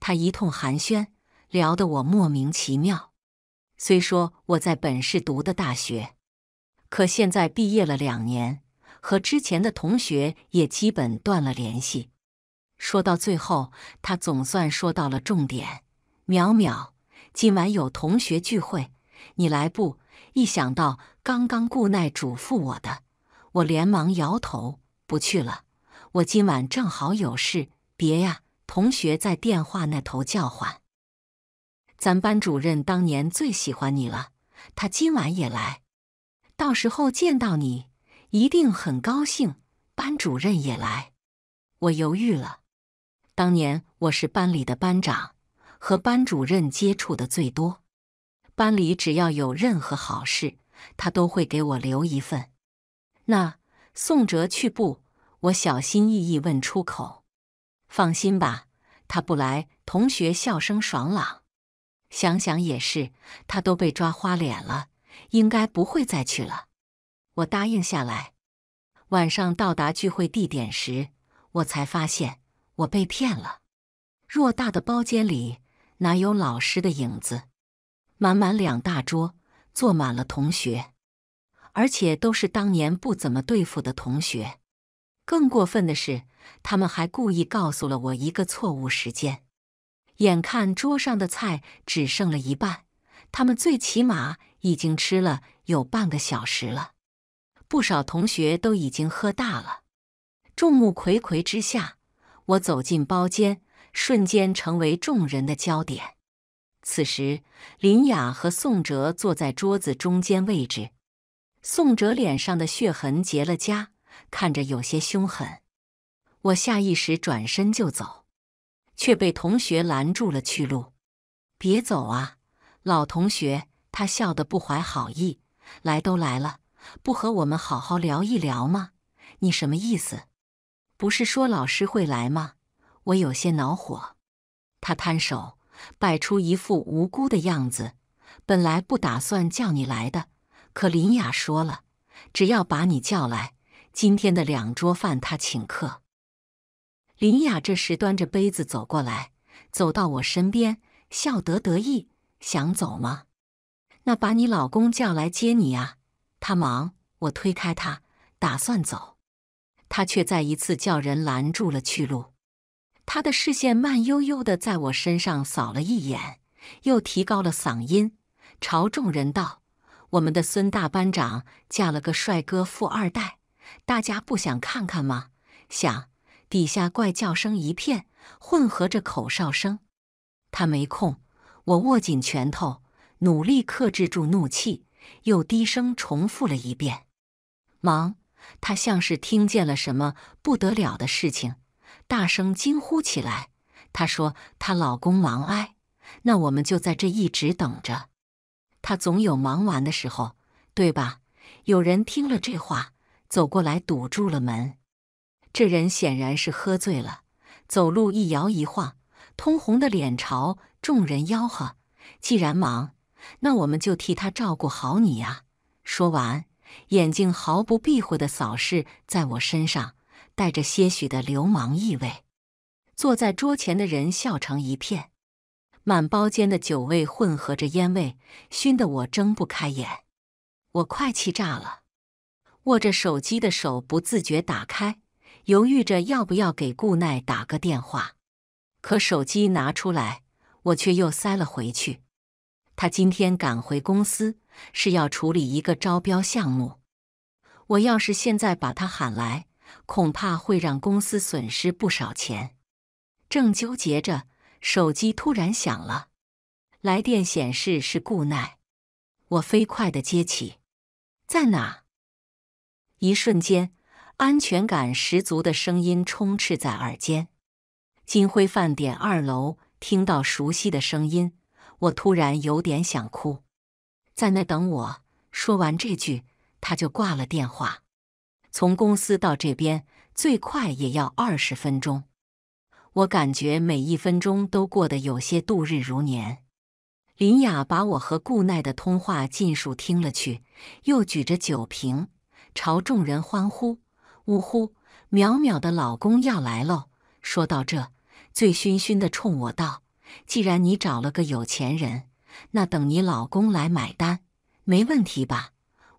他一通寒暄，聊得我莫名其妙。虽说我在本市读的大学，可现在毕业了两年，和之前的同学也基本断了联系。说到最后，他总算说到了重点：“淼淼，今晚有同学聚会，你来不？”一想到刚刚顾奈嘱咐我的，我连忙摇头：“不去了。”我今晚正好有事，别呀！同学在电话那头叫唤，咱班主任当年最喜欢你了，他今晚也来，到时候见到你一定很高兴。班主任也来，我犹豫了。当年我是班里的班长，和班主任接触的最多，班里只要有任何好事，他都会给我留一份。那宋哲去不？我小心翼翼问出口：“放心吧，他不来。”同学笑声爽朗。想想也是，他都被抓花脸了，应该不会再去了。我答应下来。晚上到达聚会地点时，我才发现我被骗了。偌大的包间里哪有老师的影子？满满两大桌坐满了同学，而且都是当年不怎么对付的同学。更过分的是，他们还故意告诉了我一个错误时间。眼看桌上的菜只剩了一半，他们最起码已经吃了有半个小时了。不少同学都已经喝大了，众目睽睽之下，我走进包间，瞬间成为众人的焦点。此时，林雅和宋哲坐在桌子中间位置，宋哲脸上的血痕结了痂。看着有些凶狠，我下意识转身就走，却被同学拦住了去路。“别走啊，老同学！”他笑得不怀好意，“来都来了，不和我们好好聊一聊吗？你什么意思？不是说老师会来吗？”我有些恼火。他摊手，摆出一副无辜的样子：“本来不打算叫你来的，可林雅说了，只要把你叫来。”今天的两桌饭他请客。林雅这时端着杯子走过来，走到我身边，笑得得意：“想走吗？那把你老公叫来接你啊。”他忙，我推开他，打算走，他却再一次叫人拦住了去路。他的视线慢悠悠的在我身上扫了一眼，又提高了嗓音，朝众人道：“我们的孙大班长嫁了个帅哥富二代。”大家不想看看吗？想，底下怪叫声一片，混合着口哨声。他没空。我握紧拳头，努力克制住怒气，又低声重复了一遍。忙，他像是听见了什么不得了的事情，大声惊呼起来。她说：“她老公忙，哎，那我们就在这一直等着。他总有忙完的时候，对吧？”有人听了这话。走过来堵住了门，这人显然是喝醉了，走路一摇一晃，通红的脸朝众人吆喝：“既然忙，那我们就替他照顾好你呀！”说完，眼睛毫不避讳的扫视在我身上，带着些许的流氓意味。坐在桌前的人笑成一片，满包间的酒味混合着烟味，熏得我睁不开眼，我快气炸了。握着手机的手不自觉打开，犹豫着要不要给顾奈打个电话。可手机拿出来，我却又塞了回去。他今天赶回公司是要处理一个招标项目，我要是现在把他喊来，恐怕会让公司损失不少钱。正纠结着，手机突然响了，来电显示是顾奈，我飞快的接起，在哪？一瞬间，安全感十足的声音充斥在耳间。金辉饭店二楼，听到熟悉的声音，我突然有点想哭。在那等我。说完这句，他就挂了电话。从公司到这边，最快也要二十分钟。我感觉每一分钟都过得有些度日如年。林雅把我和顾奈的通话尽数听了去，又举着酒瓶。朝众人欢呼：“呜呼，淼淼的老公要来喽！”说到这，醉醺醺的冲我道：“既然你找了个有钱人，那等你老公来买单，没问题吧？”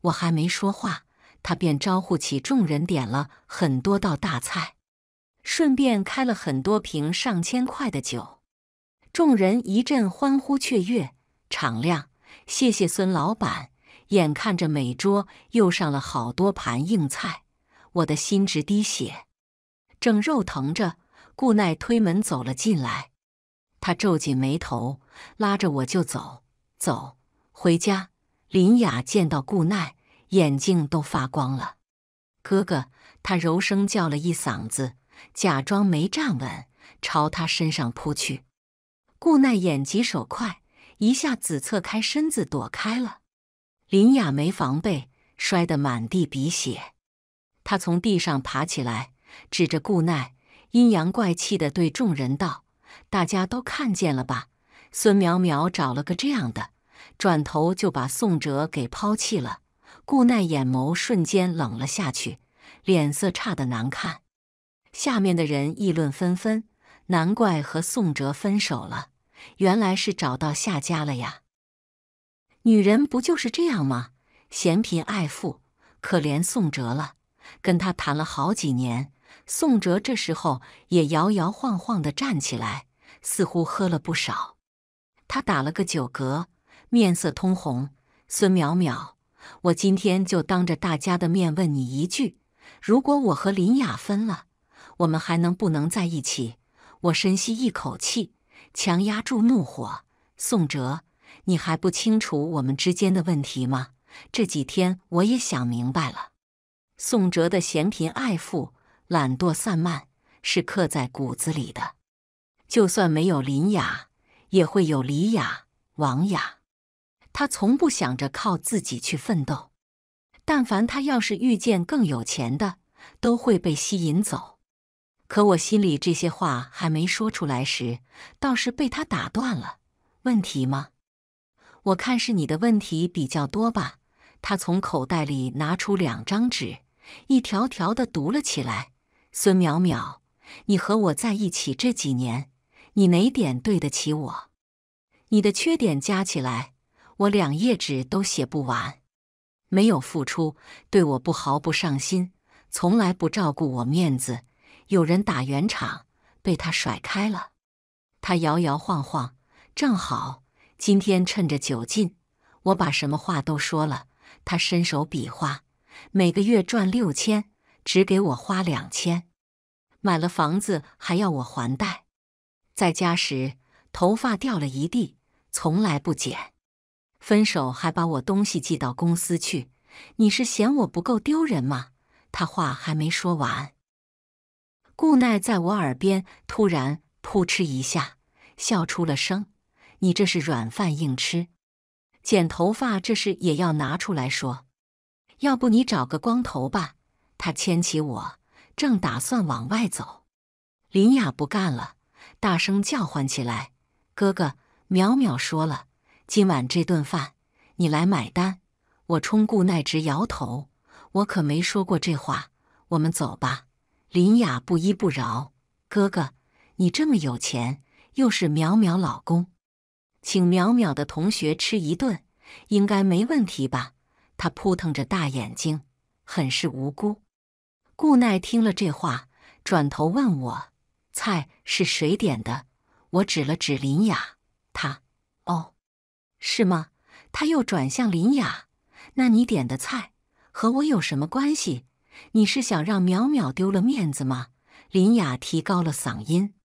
我还没说话，他便招呼起众人，点了很多道大菜，顺便开了很多瓶上千块的酒。众人一阵欢呼雀跃，敞亮，谢谢孙老板。眼看着每桌又上了好多盘硬菜，我的心直滴血。正肉疼着，顾奈推门走了进来。他皱紧眉头，拉着我就走，走回家。林雅见到顾奈，眼睛都发光了。哥哥，他柔声叫了一嗓子，假装没站稳，朝他身上扑去。顾奈眼疾手快，一下子侧开身子躲开了。林雅没防备，摔得满地鼻血。她从地上爬起来，指着顾奈，阴阳怪气地对众人道：“大家都看见了吧？孙苗苗找了个这样的，转头就把宋哲给抛弃了。”顾奈眼眸瞬间冷了下去，脸色差得难看。下面的人议论纷纷：“难怪和宋哲分手了，原来是找到下家了呀。”女人不就是这样吗？嫌贫爱富，可怜宋哲了。跟他谈了好几年，宋哲这时候也摇摇晃晃地站起来，似乎喝了不少。他打了个酒嗝，面色通红。孙淼淼，我今天就当着大家的面问你一句：如果我和林雅分了，我们还能不能在一起？我深吸一口气，强压住怒火。宋哲。你还不清楚我们之间的问题吗？这几天我也想明白了，宋哲的嫌贫爱富、懒惰散漫是刻在骨子里的。就算没有林雅，也会有李雅、王雅。他从不想着靠自己去奋斗，但凡他要是遇见更有钱的，都会被吸引走。可我心里这些话还没说出来时，倒是被他打断了。问题吗？我看是你的问题比较多吧。他从口袋里拿出两张纸，一条条的读了起来。孙淼淼，你和我在一起这几年，你哪点对得起我？你的缺点加起来，我两页纸都写不完。没有付出，对我不毫不上心，从来不照顾我面子。有人打圆场，被他甩开了。他摇摇晃晃，正好。今天趁着酒劲，我把什么话都说了。他伸手比划，每个月赚六千，只给我花两千，买了房子还要我还贷。在家时头发掉了一地，从来不剪。分手还把我东西寄到公司去，你是嫌我不够丢人吗？他话还没说完，顾奈在我耳边突然扑哧一下笑出了声。你这是软饭硬吃，剪头发这事也要拿出来说，要不你找个光头吧。他牵起我，正打算往外走，林雅不干了，大声叫唤起来：“哥哥，淼淼说了，今晚这顿饭你来买单。”我冲顾奈直摇头：“我可没说过这话。”我们走吧。林雅不依不饶：“哥哥，你这么有钱，又是淼淼老公。”请淼淼的同学吃一顿，应该没问题吧？他扑腾着大眼睛，很是无辜。顾奈听了这话，转头问我：“菜是谁点的？”我指了指林雅，他：“哦，是吗？”他又转向林雅：“那你点的菜和我有什么关系？你是想让淼淼丢了面子吗？”林雅提高了嗓音，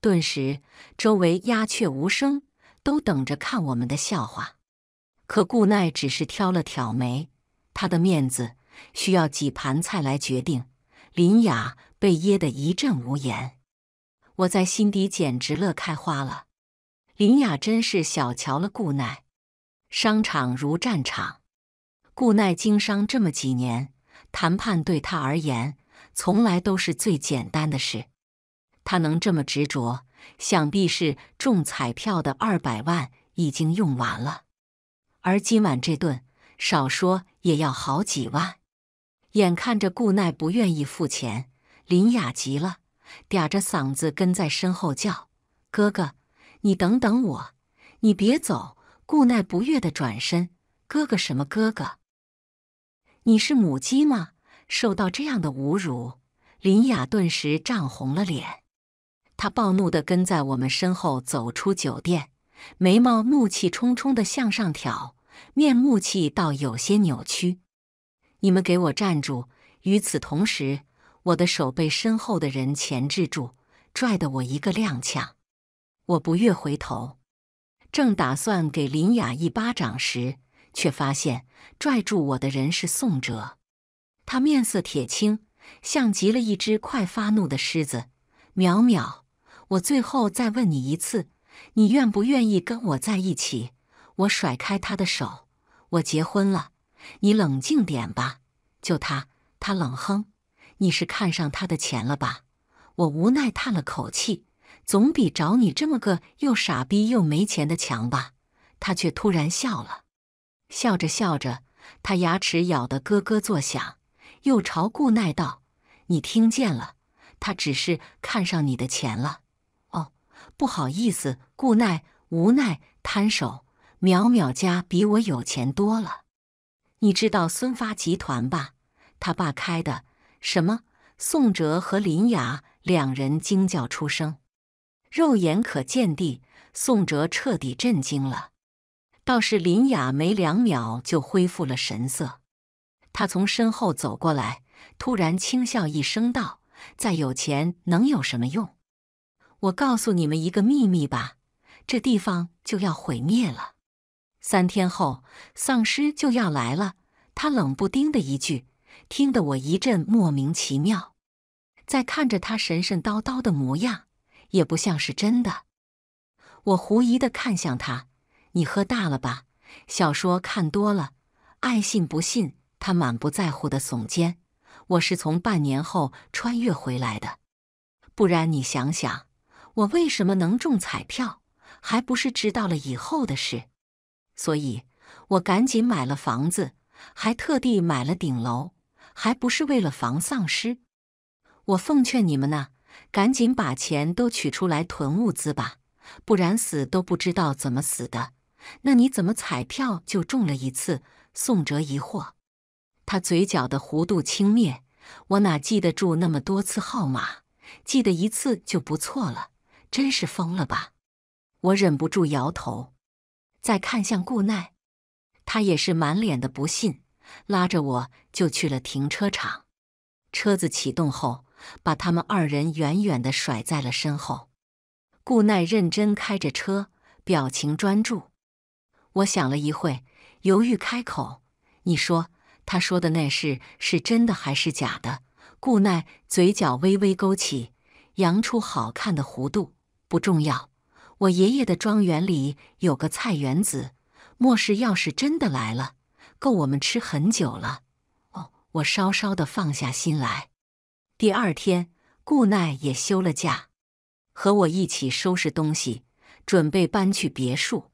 顿时周围鸦雀无声。都等着看我们的笑话，可顾奈只是挑了挑眉，他的面子需要几盘菜来决定。林雅被噎得一阵无言，我在心底简直乐开花了。林雅真是小瞧了顾奈，商场如战场，顾奈经商这么几年，谈判对他而言从来都是最简单的事。他能这么执着，想必是中彩票的二百万已经用完了，而今晚这顿少说也要好几万。眼看着顾奈不愿意付钱，林雅急了，嗲着嗓子跟在身后叫：“哥哥，你等等我，你别走。”顾奈不悦的转身：“哥哥什么哥哥？你是母鸡吗？受到这样的侮辱！”林雅顿时涨红了脸。他暴怒地跟在我们身后走出酒店，眉毛怒气冲冲地向上挑，面目气倒有些扭曲。你们给我站住！与此同时，我的手被身后的人钳制住，拽得我一个踉跄。我不悦回头，正打算给林雅一巴掌时，却发现拽住我的人是宋哲。他面色铁青，像极了一只快发怒的狮子。淼淼。我最后再问你一次，你愿不愿意跟我在一起？我甩开他的手，我结婚了，你冷静点吧。就他，他冷哼，你是看上他的钱了吧？我无奈叹了口气，总比找你这么个又傻逼又没钱的强吧。他却突然笑了，笑着笑着，他牙齿咬得咯咯作响，又朝顾奈道：“你听见了？他只是看上你的钱了。”不好意思，顾奈无奈摊手。淼淼家比我有钱多了。你知道孙发集团吧？他爸开的。什么？宋哲和林雅两人惊叫出声。肉眼可见地，宋哲彻底震惊了。倒是林雅没两秒就恢复了神色。他从身后走过来，突然轻笑一声道：“再有钱能有什么用？”我告诉你们一个秘密吧，这地方就要毁灭了。三天后，丧尸就要来了。他冷不丁的一句，听得我一阵莫名其妙。再看着他神神叨叨的模样，也不像是真的。我狐疑的看向他：“你喝大了吧？小说看多了，爱信不信。”他满不在乎的耸肩：“我是从半年后穿越回来的，不然你想想。”我为什么能中彩票？还不是知道了以后的事。所以我赶紧买了房子，还特地买了顶楼，还不是为了防丧尸？我奉劝你们呢，赶紧把钱都取出来囤物资吧，不然死都不知道怎么死的。那你怎么彩票就中了一次？宋哲疑惑，他嘴角的弧度轻蔑：“我哪记得住那么多次号码？记得一次就不错了。”真是疯了吧！我忍不住摇头，再看向顾奈，他也是满脸的不信，拉着我就去了停车场。车子启动后，把他们二人远远的甩在了身后。顾奈认真开着车，表情专注。我想了一会，犹豫开口：“你说，他说的那事是真的还是假的？”顾奈嘴角微微勾起，扬出好看的弧度。不重要，我爷爷的庄园里有个菜园子。末世要是真的来了，够我们吃很久了。哦，我稍稍的放下心来。第二天，顾奈也休了假，和我一起收拾东西，准备搬去别墅。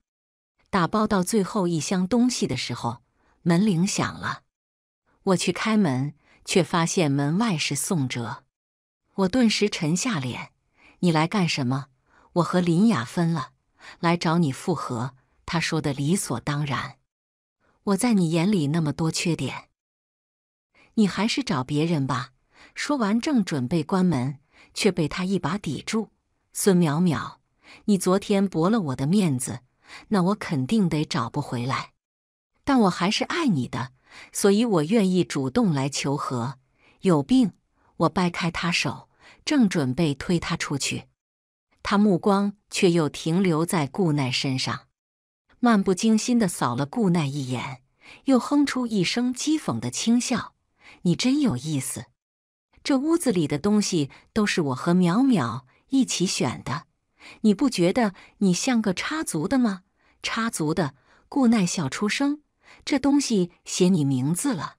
打包到最后一箱东西的时候，门铃响了。我去开门，却发现门外是宋哲。我顿时沉下脸：“你来干什么？”我和林雅分了，来找你复合，他说的理所当然。我在你眼里那么多缺点，你还是找别人吧。说完，正准备关门，却被他一把抵住。孙淼淼，你昨天驳了我的面子，那我肯定得找不回来。但我还是爱你的，所以我愿意主动来求和。有病！我掰开他手，正准备推他出去。他目光却又停留在顾奈身上，漫不经心的扫了顾奈一眼，又哼出一声讥讽的轻笑：“你真有意思，这屋子里的东西都是我和淼淼一起选的，你不觉得你像个插足的吗？”插足的，顾奈笑出声：“这东西写你名字了，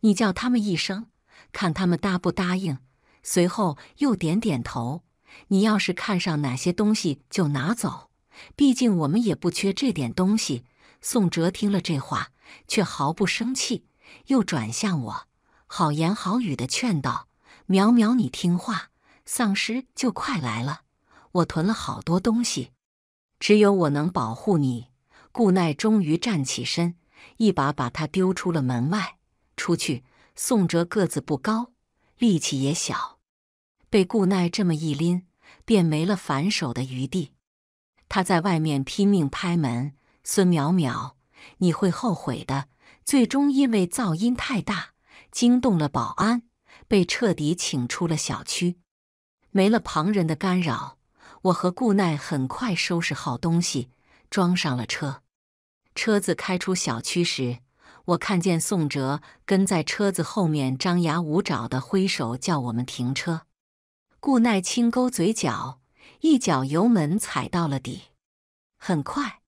你叫他们一声，看他们答不答应。”随后又点点头。你要是看上哪些东西就拿走，毕竟我们也不缺这点东西。宋哲听了这话，却毫不生气，又转向我，好言好语地劝道：“淼淼，你听话，丧尸就快来了，我囤了好多东西，只有我能保护你。”顾奈终于站起身，一把把他丢出了门外。出去。宋哲个子不高，力气也小。被顾奈这么一拎，便没了反手的余地。他在外面拼命拍门：“孙淼淼，你会后悔的！”最终因为噪音太大，惊动了保安，被彻底请出了小区。没了旁人的干扰，我和顾奈很快收拾好东西，装上了车。车子开出小区时，我看见宋哲跟在车子后面，张牙舞爪的挥手叫我们停车。顾奈轻勾嘴角，一脚油门踩到了底，很快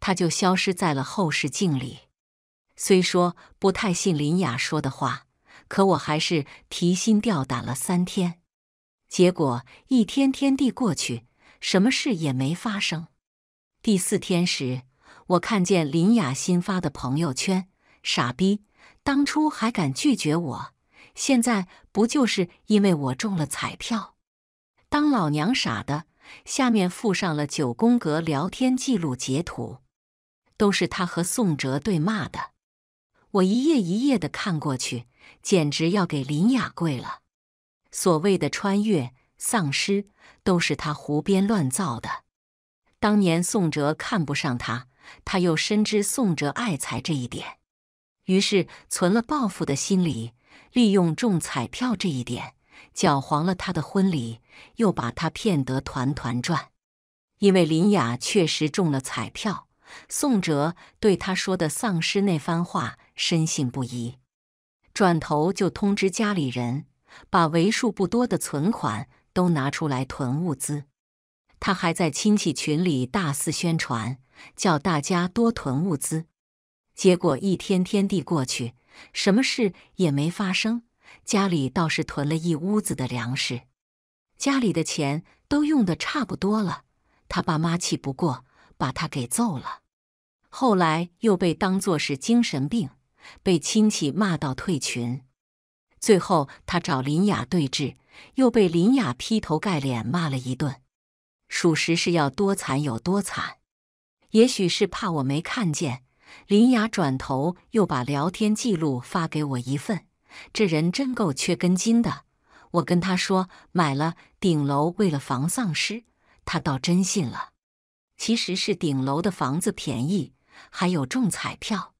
他就消失在了后视镜里。虽说不太信林雅说的话，可我还是提心吊胆了三天。结果一天天地过去，什么事也没发生。第四天时，我看见林雅新发的朋友圈：“傻逼，当初还敢拒绝我？”现在不就是因为我中了彩票，当老娘傻的？下面附上了九宫格聊天记录截图，都是他和宋哲对骂的。我一页一页的看过去，简直要给林雅跪了。所谓的穿越丧尸都是他胡编乱造的。当年宋哲看不上他，他又深知宋哲爱财这一点，于是存了报复的心理。利用中彩票这一点，搅黄了他的婚礼，又把他骗得团团转。因为林雅确实中了彩票，宋哲对他说的丧尸那番话深信不疑，转头就通知家里人，把为数不多的存款都拿出来囤物资。他还在亲戚群里大肆宣传，叫大家多囤物资。结果一天天地过去。什么事也没发生，家里倒是囤了一屋子的粮食，家里的钱都用的差不多了。他爸妈气不过，把他给揍了，后来又被当作是精神病，被亲戚骂到退群。最后他找林雅对质，又被林雅劈头盖脸骂了一顿，属实是要多惨有多惨。也许是怕我没看见。林雅转头又把聊天记录发给我一份，这人真够缺根筋的。我跟他说买了顶楼为了防丧尸，他倒真信了。其实是顶楼的房子便宜，还有中彩票，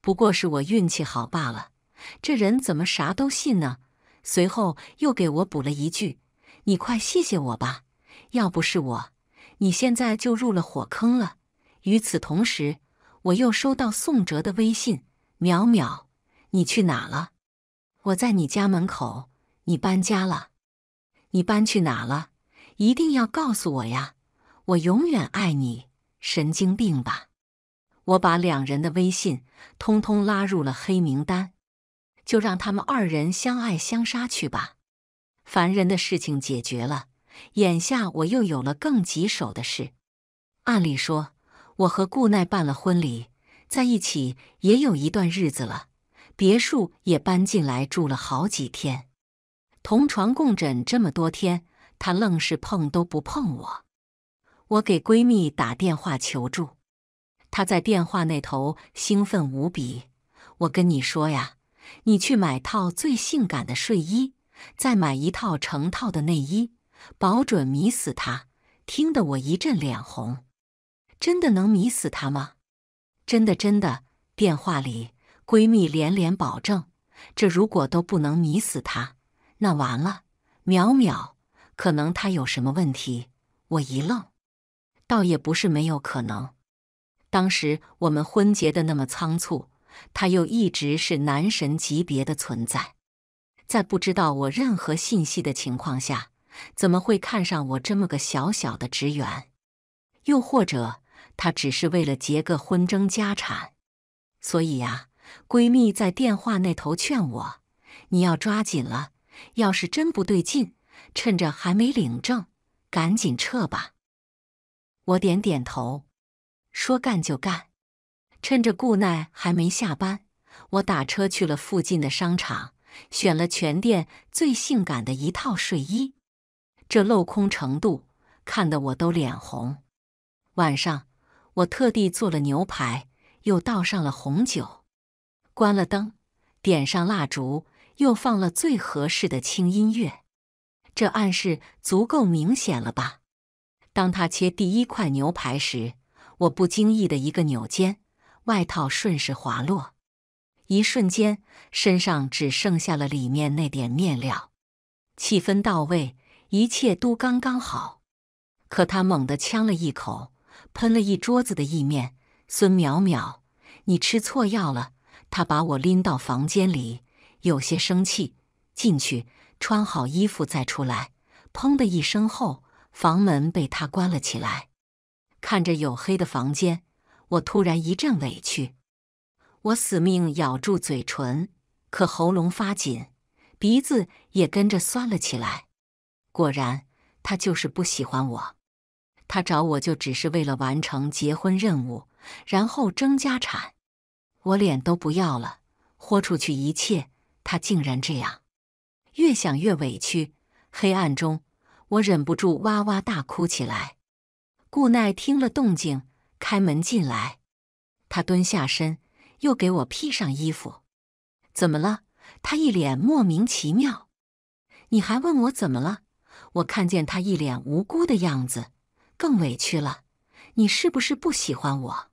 不过是我运气好罢了。这人怎么啥都信呢？随后又给我补了一句：“你快谢谢我吧，要不是我，你现在就入了火坑了。”与此同时。我又收到宋哲的微信：“淼淼，你去哪了？我在你家门口，你搬家了？你搬去哪了？一定要告诉我呀！我永远爱你。”神经病吧！我把两人的微信通通拉入了黑名单，就让他们二人相爱相杀去吧。烦人的事情解决了，眼下我又有了更棘手的事。按理说。我和顾奈办了婚礼，在一起也有一段日子了，别墅也搬进来住了好几天，同床共枕这么多天，他愣是碰都不碰我。我给闺蜜打电话求助，她在电话那头兴奋无比。我跟你说呀，你去买套最性感的睡衣，再买一套成套的内衣，保准迷死他。听得我一阵脸红。真的能迷死他吗？真的，真的。电话里闺蜜连连保证，这如果都不能迷死他，那完了。淼淼，可能他有什么问题？我一愣，倒也不是没有可能。当时我们婚结的那么仓促，他又一直是男神级别的存在，在不知道我任何信息的情况下，怎么会看上我这么个小小的职员？又或者？他只是为了结个婚争家产，所以呀，闺蜜在电话那头劝我：“你要抓紧了，要是真不对劲，趁着还没领证，赶紧撤吧。”我点点头，说：“干就干。”趁着顾奈还没下班，我打车去了附近的商场，选了全店最性感的一套睡衣，这镂空程度看得我都脸红。晚上。我特地做了牛排，又倒上了红酒，关了灯，点上蜡烛，又放了最合适的轻音乐。这暗示足够明显了吧？当他切第一块牛排时，我不经意的一个扭肩，外套顺势滑落，一瞬间身上只剩下了里面那点面料。气氛到位，一切都刚刚好。可他猛地呛了一口。喷了一桌子的意面，孙淼淼，你吃错药了！他把我拎到房间里，有些生气。进去，穿好衣服再出来。砰的一声后，房门被他关了起来。看着黝黑的房间，我突然一阵委屈。我死命咬住嘴唇，可喉咙发紧，鼻子也跟着酸了起来。果然，他就是不喜欢我。他找我就只是为了完成结婚任务，然后争家产，我脸都不要了，豁出去一切。他竟然这样，越想越委屈。黑暗中，我忍不住哇哇大哭起来。顾奈听了动静，开门进来，他蹲下身，又给我披上衣服。怎么了？他一脸莫名其妙。你还问我怎么了？我看见他一脸无辜的样子。更委屈了，你是不是不喜欢我？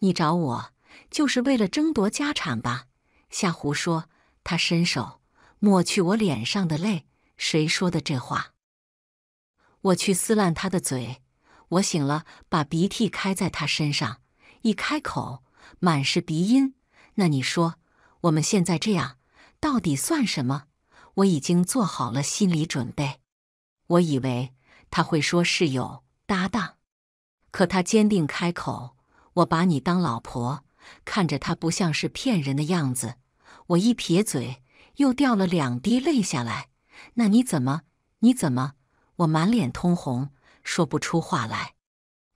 你找我就是为了争夺家产吧？夏胡说，他伸手抹去我脸上的泪。谁说的这话？我去撕烂他的嘴！我醒了，把鼻涕开在他身上，一开口满是鼻音。那你说，我们现在这样到底算什么？我已经做好了心理准备，我以为他会说是有。搭档，可他坚定开口：“我把你当老婆。”看着他不像是骗人的样子，我一撇嘴，又掉了两滴泪下来。那你怎么？你怎么？我满脸通红，说不出话来。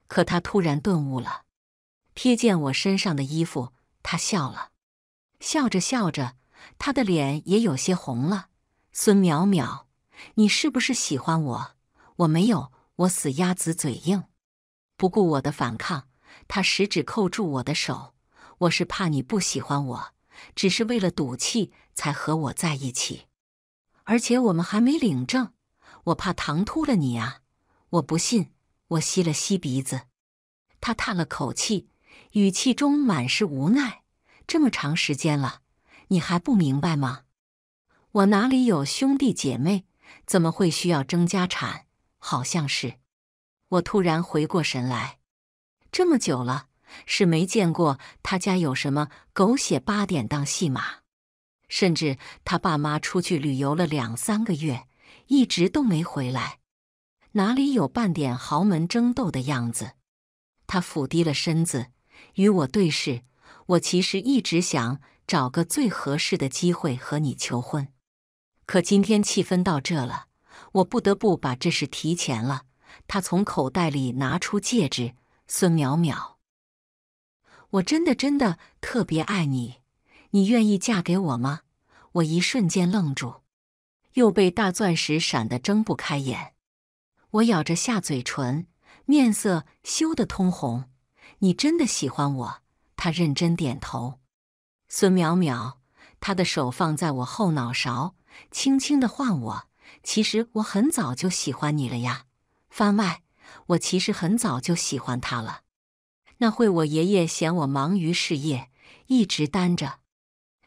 可他突然顿悟了，瞥见我身上的衣服，他笑了，笑着笑着，他的脸也有些红了。孙淼淼，你是不是喜欢我？我没有。我死鸭子嘴硬，不顾我的反抗，他食指扣住我的手。我是怕你不喜欢我，只是为了赌气才和我在一起，而且我们还没领证，我怕唐突了你啊！我不信，我吸了吸鼻子。他叹了口气，语气中满是无奈。这么长时间了，你还不明白吗？我哪里有兄弟姐妹，怎么会需要争家产？好像是，我突然回过神来，这么久了，是没见过他家有什么狗血八点档戏码，甚至他爸妈出去旅游了两三个月，一直都没回来，哪里有半点豪门争斗的样子？他俯低了身子，与我对视。我其实一直想找个最合适的机会和你求婚，可今天气氛到这了。我不得不把这事提前了。他从口袋里拿出戒指，孙淼淼，我真的真的特别爱你，你愿意嫁给我吗？我一瞬间愣住，又被大钻石闪得睁不开眼。我咬着下嘴唇，面色羞得通红。你真的喜欢我？他认真点头。孙淼淼，他的手放在我后脑勺，轻轻的唤我。其实我很早就喜欢你了呀。番外，我其实很早就喜欢他了。那会我爷爷嫌我忙于事业，一直单着。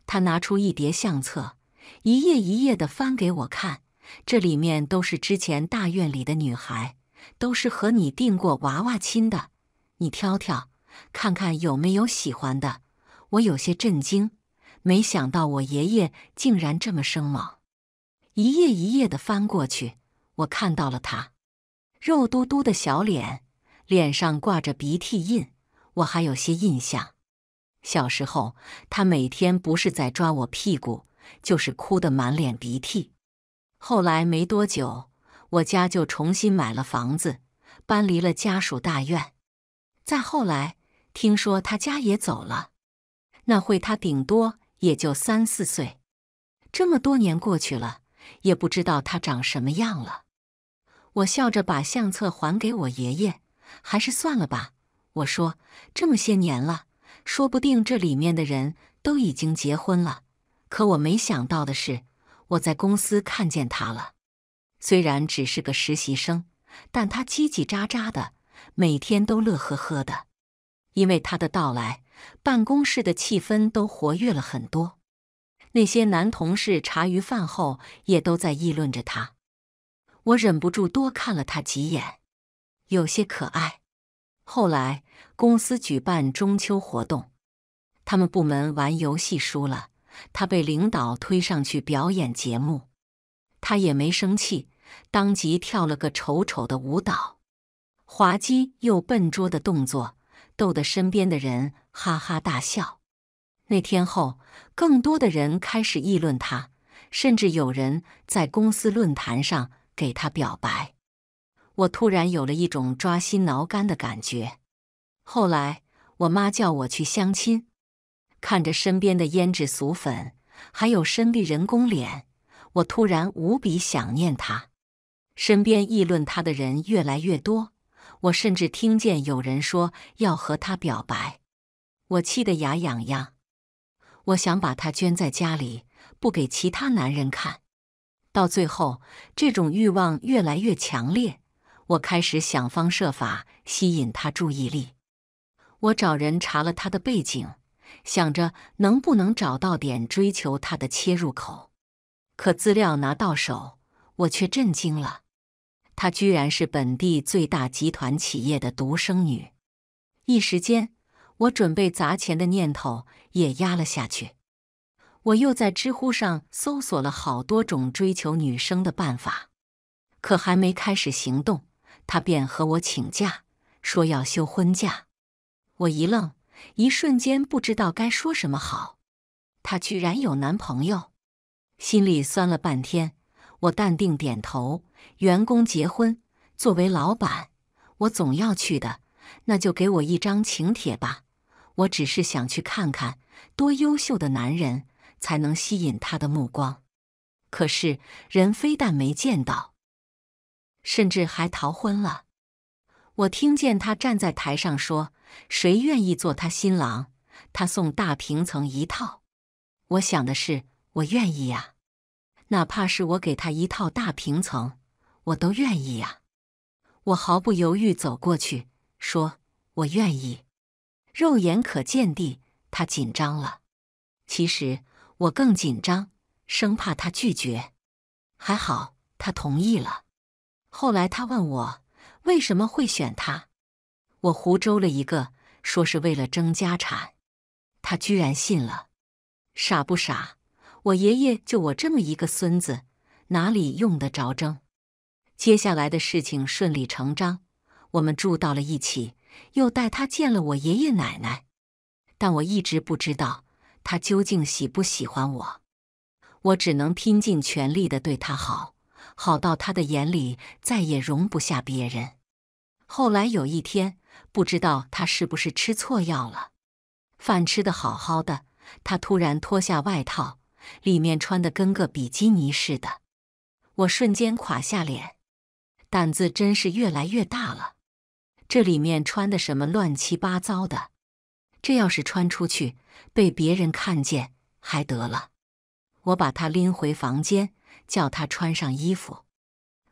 他拿出一叠相册，一页一页的翻给我看，这里面都是之前大院里的女孩，都是和你订过娃娃亲的。你挑挑，看看有没有喜欢的。我有些震惊，没想到我爷爷竟然这么生猛。一页一页的翻过去，我看到了他肉嘟嘟的小脸，脸上挂着鼻涕印。我还有些印象，小时候他每天不是在抓我屁股，就是哭得满脸鼻涕。后来没多久，我家就重新买了房子，搬离了家属大院。再后来，听说他家也走了。那会他顶多也就三四岁。这么多年过去了。也不知道他长什么样了。我笑着把相册还给我爷爷，还是算了吧。我说，这么些年了，说不定这里面的人都已经结婚了。可我没想到的是，我在公司看见他了。虽然只是个实习生，但他叽叽喳喳的，每天都乐呵呵的。因为他的到来，办公室的气氛都活跃了很多。那些男同事茶余饭后也都在议论着他，我忍不住多看了他几眼，有些可爱。后来公司举办中秋活动，他们部门玩游戏输了，他被领导推上去表演节目，他也没生气，当即跳了个丑丑的舞蹈，滑稽又笨拙的动作，逗得身边的人哈哈大笑。那天后，更多的人开始议论他，甚至有人在公司论坛上给他表白。我突然有了一种抓心挠肝的感觉。后来，我妈叫我去相亲，看着身边的胭脂俗粉，还有深绿人工脸，我突然无比想念他。身边议论他的人越来越多，我甚至听见有人说要和他表白，我气得牙痒痒。我想把她捐在家里，不给其他男人看到。最后，这种欲望越来越强烈，我开始想方设法吸引他注意力。我找人查了他的背景，想着能不能找到点追求他的切入口。可资料拿到手，我却震惊了：他居然是本地最大集团企业的独生女。一时间，我准备砸钱的念头也压了下去。我又在知乎上搜索了好多种追求女生的办法，可还没开始行动，他便和我请假，说要休婚假。我一愣，一瞬间不知道该说什么好。他居然有男朋友，心里酸了半天。我淡定点头：“员工结婚，作为老板，我总要去的。那就给我一张请帖吧。”我只是想去看看，多优秀的男人才能吸引她的目光。可是人非但没见到，甚至还逃婚了。我听见他站在台上说：“谁愿意做他新郎？他送大平层一套。”我想的是：“我愿意呀，哪怕是我给他一套大平层，我都愿意呀。”我毫不犹豫走过去，说：“我愿意。”肉眼可见地，他紧张了。其实我更紧张，生怕他拒绝。还好他同意了。后来他问我为什么会选他，我胡诌了一个，说是为了争家产。他居然信了，傻不傻？我爷爷就我这么一个孙子，哪里用得着争？接下来的事情顺理成章，我们住到了一起。又带他见了我爷爷奶奶，但我一直不知道他究竟喜不喜欢我。我只能拼尽全力的对他好，好到他的眼里再也容不下别人。后来有一天，不知道他是不是吃错药了，饭吃的好好的，他突然脱下外套，里面穿的跟个比基尼似的。我瞬间垮下脸，胆子真是越来越大了。这里面穿的什么乱七八糟的？这要是穿出去被别人看见还得了？我把他拎回房间，叫他穿上衣服。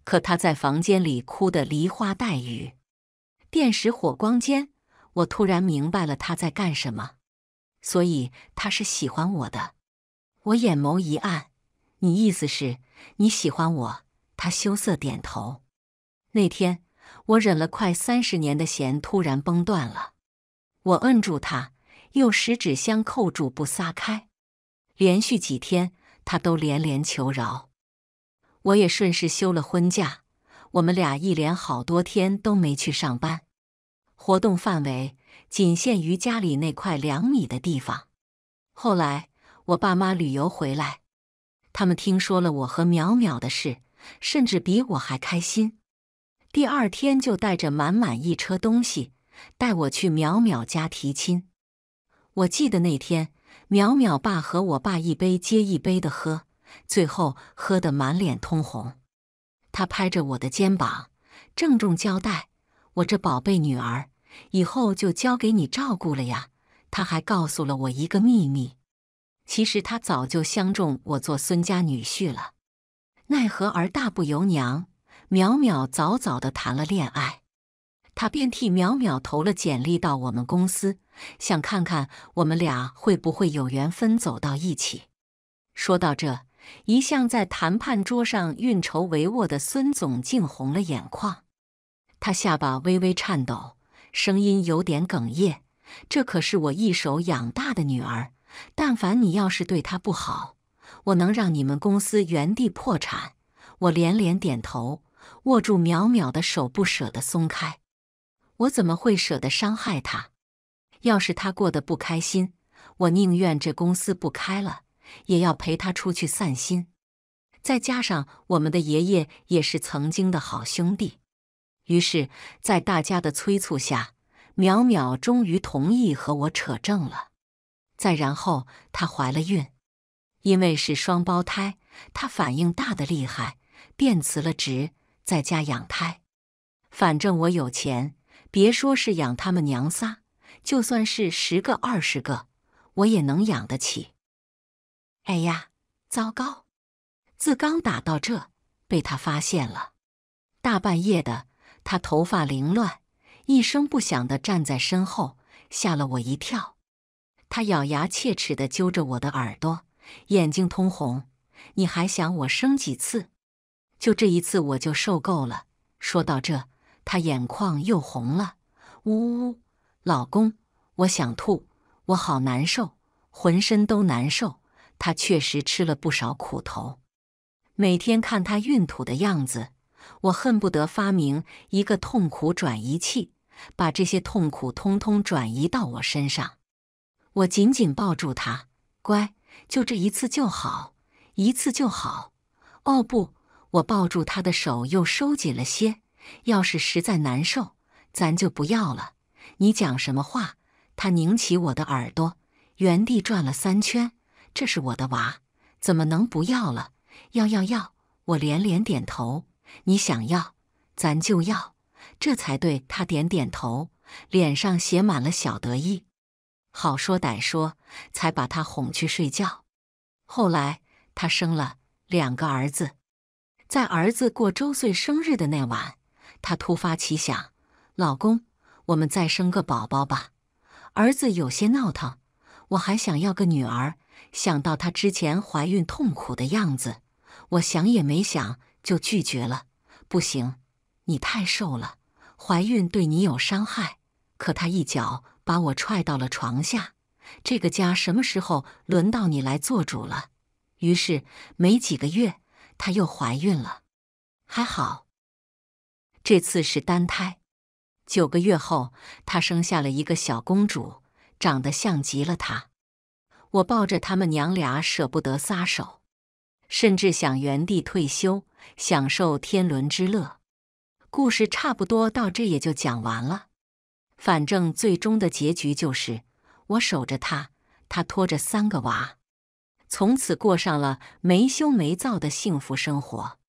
可他在房间里哭得梨花带雨。电石火光间，我突然明白了他在干什么。所以他是喜欢我的。我眼眸一暗：“你意思是你喜欢我？”他羞涩点头。那天。我忍了快三十年的弦突然崩断了，我摁住他，又十指相扣住不撒开。连续几天，他都连连求饶，我也顺势休了婚假。我们俩一连好多天都没去上班，活动范围仅限于家里那块两米的地方。后来我爸妈旅游回来，他们听说了我和淼淼的事，甚至比我还开心。第二天就带着满满一车东西，带我去淼淼家提亲。我记得那天，淼淼爸和我爸一杯接一杯的喝，最后喝得满脸通红。他拍着我的肩膀，郑重交代：“我这宝贝女儿，以后就交给你照顾了呀。”他还告诉了我一个秘密：其实他早就相中我做孙家女婿了，奈何儿大不由娘。淼淼早早的谈了恋爱，他便替淼淼投了简历到我们公司，想看看我们俩会不会有缘分走到一起。说到这，一向在谈判桌上运筹帷幄的孙总竟红了眼眶，他下巴微微颤抖，声音有点哽咽：“这可是我一手养大的女儿，但凡你要是对她不好，我能让你们公司原地破产。”我连连点头。握住淼淼的手，不舍得松开。我怎么会舍得伤害她？要是她过得不开心，我宁愿这公司不开了，也要陪她出去散心。再加上我们的爷爷也是曾经的好兄弟，于是，在大家的催促下，淼淼终于同意和我扯证了。再然后，她怀了孕，因为是双胞胎，她反应大的厉害，便辞了职。在家养胎，反正我有钱，别说是养他们娘仨，就算是十个二十个，我也能养得起。哎呀，糟糕！字刚打到这，被他发现了。大半夜的，他头发凌乱，一声不响的站在身后，吓了我一跳。他咬牙切齿的揪着我的耳朵，眼睛通红：“你还想我生几次？”就这一次，我就受够了。说到这，她眼眶又红了，呜呜，老公，我想吐，我好难受，浑身都难受。她确实吃了不少苦头，每天看她孕吐的样子，我恨不得发明一个痛苦转移器，把这些痛苦通通转移到我身上。我紧紧抱住她，乖，就这一次就好，一次就好。哦不。我抱住他的手又收紧了些，要是实在难受，咱就不要了。你讲什么话？他拧起我的耳朵，原地转了三圈。这是我的娃，怎么能不要了？要要要！我连连点头。你想要，咱就要。这才对他点点头，脸上写满了小得意。好说歹说，才把他哄去睡觉。后来他生了两个儿子。在儿子过周岁生日的那晚，她突发奇想：“老公，我们再生个宝宝吧。”儿子有些闹腾，我还想要个女儿。想到她之前怀孕痛苦的样子，我想也没想就拒绝了：“不行，你太瘦了，怀孕对你有伤害。”可她一脚把我踹到了床下：“这个家什么时候轮到你来做主了？”于是没几个月。她又怀孕了，还好，这次是单胎。九个月后，她生下了一个小公主，长得像极了她。我抱着他们娘俩，舍不得撒手，甚至想原地退休，享受天伦之乐。故事差不多到这也就讲完了，反正最终的结局就是我守着她，她拖着三个娃。从此过上了没羞没躁的幸福生活。